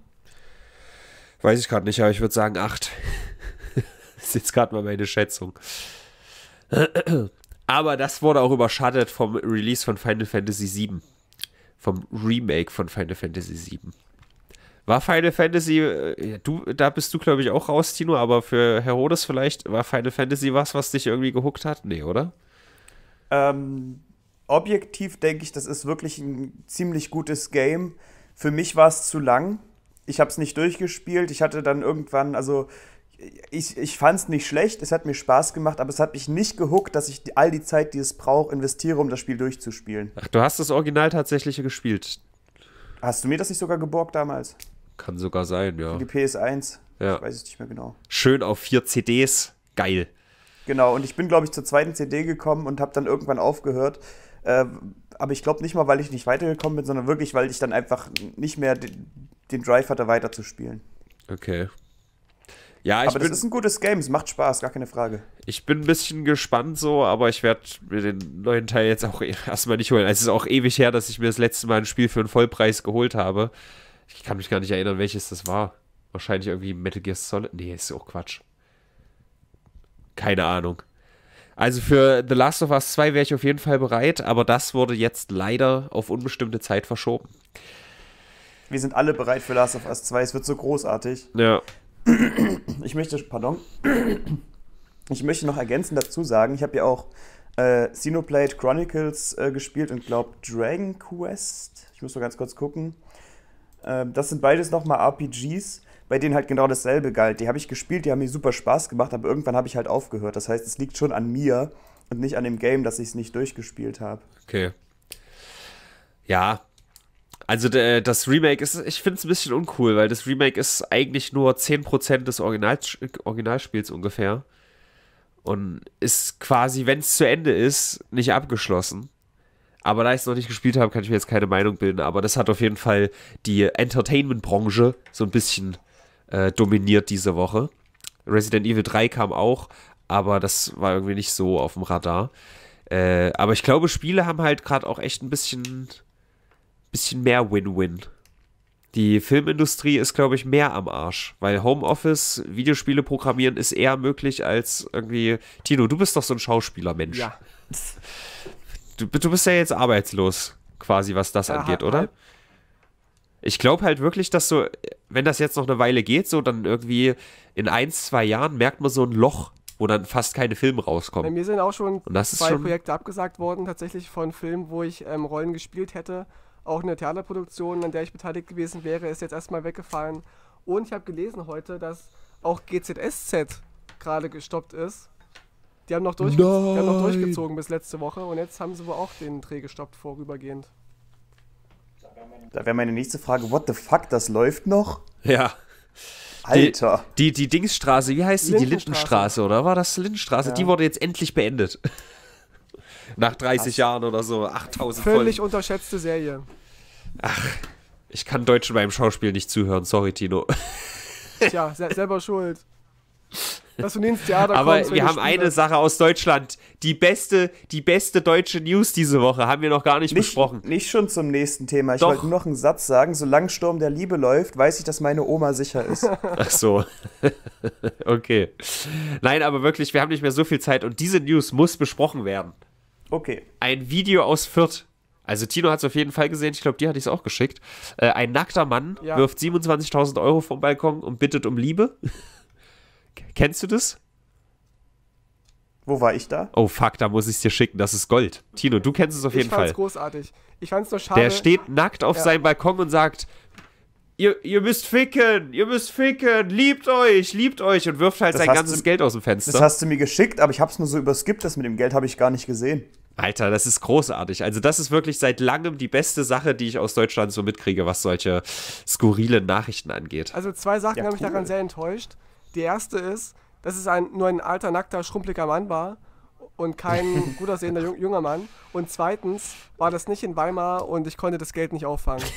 Weiß ich gerade nicht, aber ich würde sagen acht. das ist jetzt gerade mal meine Schätzung. aber das wurde auch überschattet vom Release von Final Fantasy VII. Vom Remake von Final Fantasy VII. War Final Fantasy, äh, du, da bist du, glaube ich, auch raus, Tino, aber für Herodes vielleicht, war Final Fantasy was, was dich irgendwie gehuckt hat? Nee, oder? Ähm, objektiv denke ich, das ist wirklich ein ziemlich gutes Game. Für mich war es zu lang. Ich habe es nicht durchgespielt. Ich hatte dann irgendwann, also ich, ich fand es nicht schlecht, es hat mir Spaß gemacht, aber es hat mich nicht gehuckt, dass ich all die Zeit, die es braucht, investiere, um das Spiel durchzuspielen. Ach, du hast das Original tatsächlich gespielt. Hast du mir das nicht sogar geborgt damals? Kann sogar sein, ja. Für die PS1. Ja. Ich weiß es nicht mehr genau. Schön auf vier CDs. Geil. Genau, und ich bin, glaube ich, zur zweiten CD gekommen und habe dann irgendwann aufgehört. Äh, aber ich glaube nicht mal, weil ich nicht weitergekommen bin, sondern wirklich, weil ich dann einfach nicht mehr den, den Drive hatte, weiterzuspielen. Okay. Ja, ich aber bin, das ist ein gutes Game, es macht Spaß, gar keine Frage. Ich bin ein bisschen gespannt so, aber ich werde mir den neuen Teil jetzt auch erstmal nicht holen. Es ist auch ewig her, dass ich mir das letzte Mal ein Spiel für einen Vollpreis geholt habe. Ich kann mich gar nicht erinnern, welches das war. Wahrscheinlich irgendwie Metal Gear Solid. Nee, ist auch Quatsch. Keine Ahnung. Also für The Last of Us 2 wäre ich auf jeden Fall bereit, aber das wurde jetzt leider auf unbestimmte Zeit verschoben. Wir sind alle bereit für Last of Us 2, es wird so großartig. Ja. Ich möchte, pardon, ich möchte noch ergänzend dazu sagen, ich habe ja auch äh, Xenoblade Chronicles äh, gespielt und glaube Dragon Quest. Ich muss nur ganz kurz gucken. Ähm, das sind beides nochmal RPGs, bei denen halt genau dasselbe galt. Die habe ich gespielt, die haben mir super Spaß gemacht, aber irgendwann habe ich halt aufgehört. Das heißt, es liegt schon an mir und nicht an dem Game, dass ich es nicht durchgespielt habe. Okay. Ja. Also äh, das Remake ist, ich finde es ein bisschen uncool, weil das Remake ist eigentlich nur 10% des Original Originalspiels ungefähr. Und ist quasi, wenn es zu Ende ist, nicht abgeschlossen. Aber da ich es noch nicht gespielt habe, kann ich mir jetzt keine Meinung bilden. Aber das hat auf jeden Fall die Entertainment-Branche so ein bisschen äh, dominiert diese Woche. Resident Evil 3 kam auch, aber das war irgendwie nicht so auf dem Radar. Äh, aber ich glaube, Spiele haben halt gerade auch echt ein bisschen, bisschen mehr Win-Win. Die Filmindustrie ist, glaube ich, mehr am Arsch, weil Homeoffice, Videospiele programmieren ist eher möglich als irgendwie. Tino, du bist doch so ein Schauspielermensch. Ja. Du, du bist ja jetzt arbeitslos, quasi, was das ja, angeht, oder? Halb. Ich glaube halt wirklich, dass so, wenn das jetzt noch eine Weile geht, so dann irgendwie in ein, zwei Jahren merkt man so ein Loch, wo dann fast keine Filme rauskommen. Bei mir sind auch schon zwei schon Projekte abgesagt worden, tatsächlich von Filmen, wo ich ähm, Rollen gespielt hätte. Auch eine Theaterproduktion, an der ich beteiligt gewesen wäre, ist jetzt erstmal weggefallen. Und ich habe gelesen heute, dass auch GZSZ gerade gestoppt ist, die haben noch, durchge die haben noch durchgezogen bis letzte Woche und jetzt haben sie wohl auch den Dreh gestoppt, vorübergehend. Da wäre meine nächste Frage, what the fuck, das läuft noch? Ja. Alter. Die, die, die Dingsstraße, wie heißt die? Die Lindenstraße, oder? War das Lindenstraße? Ja. Die wurde jetzt endlich beendet. Nach 30 Ach. Jahren oder so, 8000 Völlig Folgen. unterschätzte Serie. Ach, ich kann Deutschen beim Schauspiel nicht zuhören, sorry, Tino. Tja, selber schuld. Das du ins Theater Aber kommst, wir haben Spiele. eine Sache aus Deutschland. Die beste, die beste deutsche News diese Woche haben wir noch gar nicht, nicht besprochen. Nicht schon zum nächsten Thema. Ich Doch. wollte nur noch einen Satz sagen. Solange Sturm der Liebe läuft, weiß ich, dass meine Oma sicher ist. Ach so. okay. Nein, aber wirklich, wir haben nicht mehr so viel Zeit und diese News muss besprochen werden. Okay. Ein Video aus Fürth. Also Tino hat es auf jeden Fall gesehen, ich glaube, dir hatte ich es auch geschickt. Äh, ein nackter Mann ja. wirft 27.000 Euro vom Balkon und bittet um Liebe. Kennst du das? Wo war ich da? Oh fuck, da muss ich es dir schicken, das ist Gold. Tino, du kennst es auf ich jeden Fall. Ich fand's großartig. Ich fand's nur schade. Der steht nackt auf ja. seinem Balkon und sagt, ihr, ihr müsst ficken, ihr müsst ficken, liebt euch, liebt euch und wirft halt das sein ganzes du, Geld aus dem Fenster. Das hast du mir geschickt, aber ich hab's nur so überskippt, das mit dem Geld habe ich gar nicht gesehen. Alter, das ist großartig. Also das ist wirklich seit langem die beste Sache, die ich aus Deutschland so mitkriege, was solche skurrilen Nachrichten angeht. Also zwei Sachen ja, cool. haben mich daran sehr enttäuscht. Die erste ist, dass es ein, nur ein alter, nackter, schrumpeliger Mann war und kein gut aussehender junger Mann. Und zweitens war das nicht in Weimar und ich konnte das Geld nicht auffangen.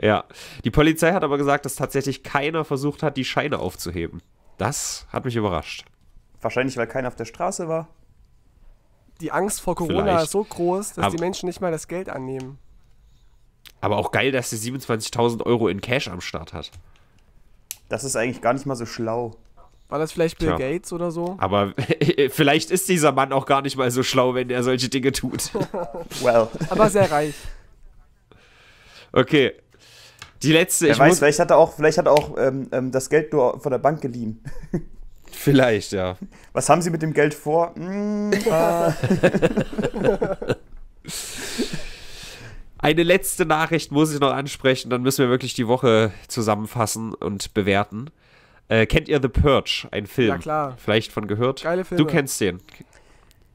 Ja, die Polizei hat aber gesagt, dass tatsächlich keiner versucht hat, die Scheine aufzuheben. Das hat mich überrascht. Wahrscheinlich, weil keiner auf der Straße war. Die Angst vor Corona Vielleicht. ist so groß, dass aber die Menschen nicht mal das Geld annehmen. Aber auch geil, dass sie 27.000 Euro in Cash am Start hat. Das ist eigentlich gar nicht mal so schlau. War das vielleicht Bill Tja. Gates oder so? Aber vielleicht ist dieser Mann auch gar nicht mal so schlau, wenn er solche Dinge tut. well. Aber sehr reich. Okay. Die letzte. Wer ich weiß, vielleicht hat er auch, vielleicht hat er auch ähm, ähm das Geld nur von der Bank geliehen. Vielleicht, ja. Was haben Sie mit dem Geld vor? Mm, ah. Eine letzte Nachricht muss ich noch ansprechen, dann müssen wir wirklich die Woche zusammenfassen und bewerten. Äh, kennt ihr The Purge, ein Film? Ja, klar. Vielleicht von gehört? Geile Filme. Du kennst den.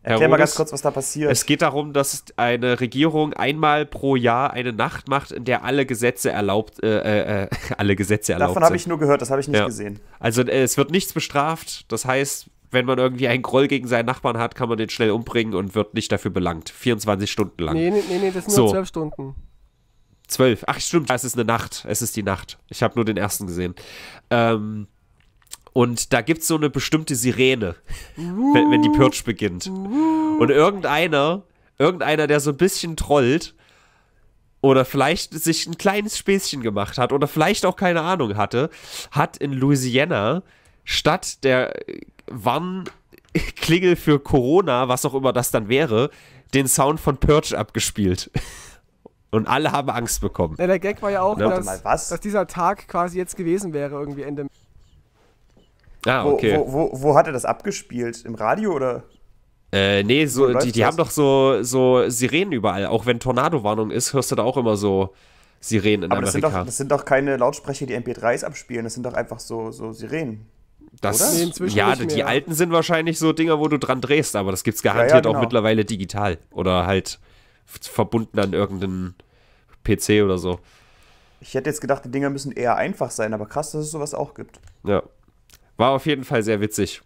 Erklär Rodes, mal ganz kurz, was da passiert. Es geht darum, dass eine Regierung einmal pro Jahr eine Nacht macht, in der alle Gesetze erlaubt, äh, äh, äh alle Gesetze erlaubt Davon habe ich nur gehört, das habe ich nicht ja. gesehen. Also äh, es wird nichts bestraft. Das heißt, wenn man irgendwie einen Groll gegen seinen Nachbarn hat, kann man den schnell umbringen und wird nicht dafür belangt. 24 Stunden lang. Nee, nee, nee, nee das sind so. nur 12 Stunden. 12. Ach, stimmt. Es ist eine Nacht. Es ist die Nacht. Ich habe nur den ersten gesehen. Ähm, und da gibt es so eine bestimmte Sirene, wenn, wenn die Purge beginnt. Und irgendeiner, irgendeiner, der so ein bisschen trollt, oder vielleicht sich ein kleines Späßchen gemacht hat oder vielleicht auch keine Ahnung hatte, hat in Louisiana statt der wann Klingel für Corona, was auch immer das dann wäre, den Sound von Purge abgespielt. Und alle haben Angst bekommen. Ja, der Gag war ja auch, ja. Ne? Dass, dass, dieser Tag quasi jetzt gewesen wäre, irgendwie Ende. Ah, okay. Wo, wo, wo, wo hat er das abgespielt? Im Radio oder? Äh, nee, so, die, die haben doch so, so Sirenen überall. Auch wenn Tornado-Warnung ist, hörst du da auch immer so Sirenen in Aber Amerika. Das sind, doch, das sind doch keine Lautsprecher, die MP3s abspielen. Das sind doch einfach so, so Sirenen. Das, nee, ja, die alten sind wahrscheinlich so Dinger, wo du dran drehst, aber das gibt es garantiert ja, ja, genau. auch mittlerweile digital oder halt verbunden an irgendeinen PC oder so. Ich hätte jetzt gedacht, die Dinger müssen eher einfach sein, aber krass, dass es sowas auch gibt. Ja. War auf jeden Fall sehr witzig,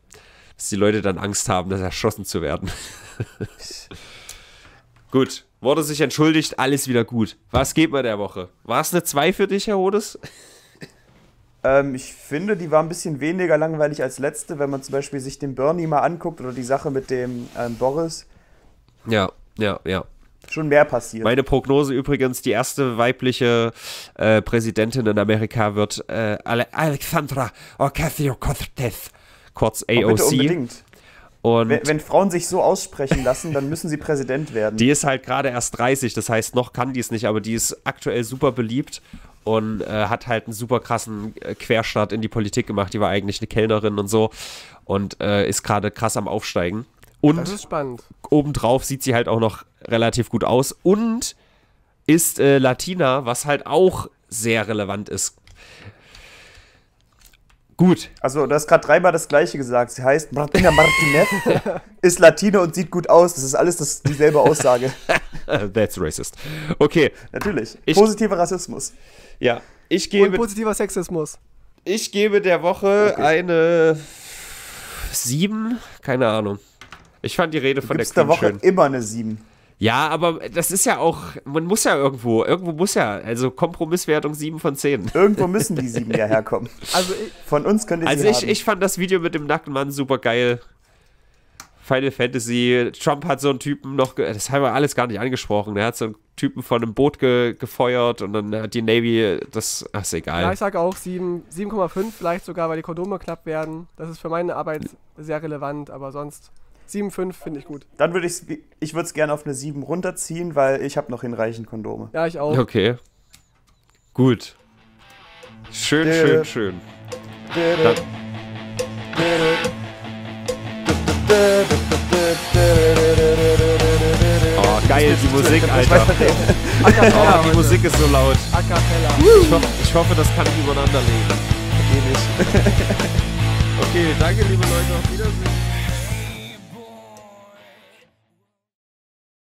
dass die Leute dann Angst haben, das erschossen zu werden. gut, wurde sich entschuldigt, alles wieder gut. Was geht bei der Woche? War es eine 2 für dich, Herr Hodes? Ähm, ich finde, die war ein bisschen weniger langweilig als letzte, wenn man zum Beispiel sich den Bernie mal anguckt oder die Sache mit dem ähm, Boris. Ja, ja, ja. Schon mehr passiert. Meine Prognose übrigens, die erste weibliche äh, Präsidentin in Amerika wird äh, Alexandra Ocasio-Cortez, kurz AOC. Oh, bitte unbedingt. Und wenn, wenn, Frauen sich so aussprechen lassen, dann müssen sie Präsident werden. Die ist halt gerade erst 30, das heißt, noch kann die es nicht, aber die ist aktuell super beliebt und äh, hat halt einen super krassen äh, Querstart in die Politik gemacht. Die war eigentlich eine Kellnerin und so und äh, ist gerade krass am Aufsteigen. Und das ist spannend. obendrauf sieht sie halt auch noch relativ gut aus und ist äh, Latina, was halt auch sehr relevant ist. Gut. Also, du hast gerade dreimal das gleiche gesagt. Sie heißt Martina Martinez, ist Latina und sieht gut aus. Das ist alles das, dieselbe Aussage. That's racist. Okay. Natürlich. Ich, Positiver Rassismus. Ja, ich gebe. Und positiver Sexismus. Ich gebe der Woche okay. eine sieben, keine Ahnung. Ich fand die Rede du von der Queen der Woche schön. immer eine sieben. Ja, aber das ist ja auch, man muss ja irgendwo, irgendwo muss ja, also Kompromisswertung 7 von 10. Irgendwo müssen die 7 ja herkommen. Also ich, von uns könnte ich Also ich, haben. ich fand das Video mit dem nackten Mann super geil. Final Fantasy. Trump hat so einen Typen noch, das haben wir alles gar nicht angesprochen. Er hat so einen Typen von einem Boot ge gefeuert und dann hat die Navy das, ach, ist egal. Ja, ich sage auch 7,5 vielleicht sogar, weil die Kondome knapp werden. Das ist für meine Arbeit sehr relevant, aber sonst 7,5 finde ich gut. Dann würde ich, es, ich würde es gerne auf eine 7 runterziehen, weil ich habe noch hinreichend Kondome. Ja, ich auch. Okay. Gut. Schön, Dö. schön, schön. Dö. Dö. Dann. Geil, die Musik, Alter. Acapella, oh, die Musik ist so laut. A Ich, hoffe, ich hoffe, das kann ich übereinander legen. okay, danke, liebe Leute. Auf Wiedersehen.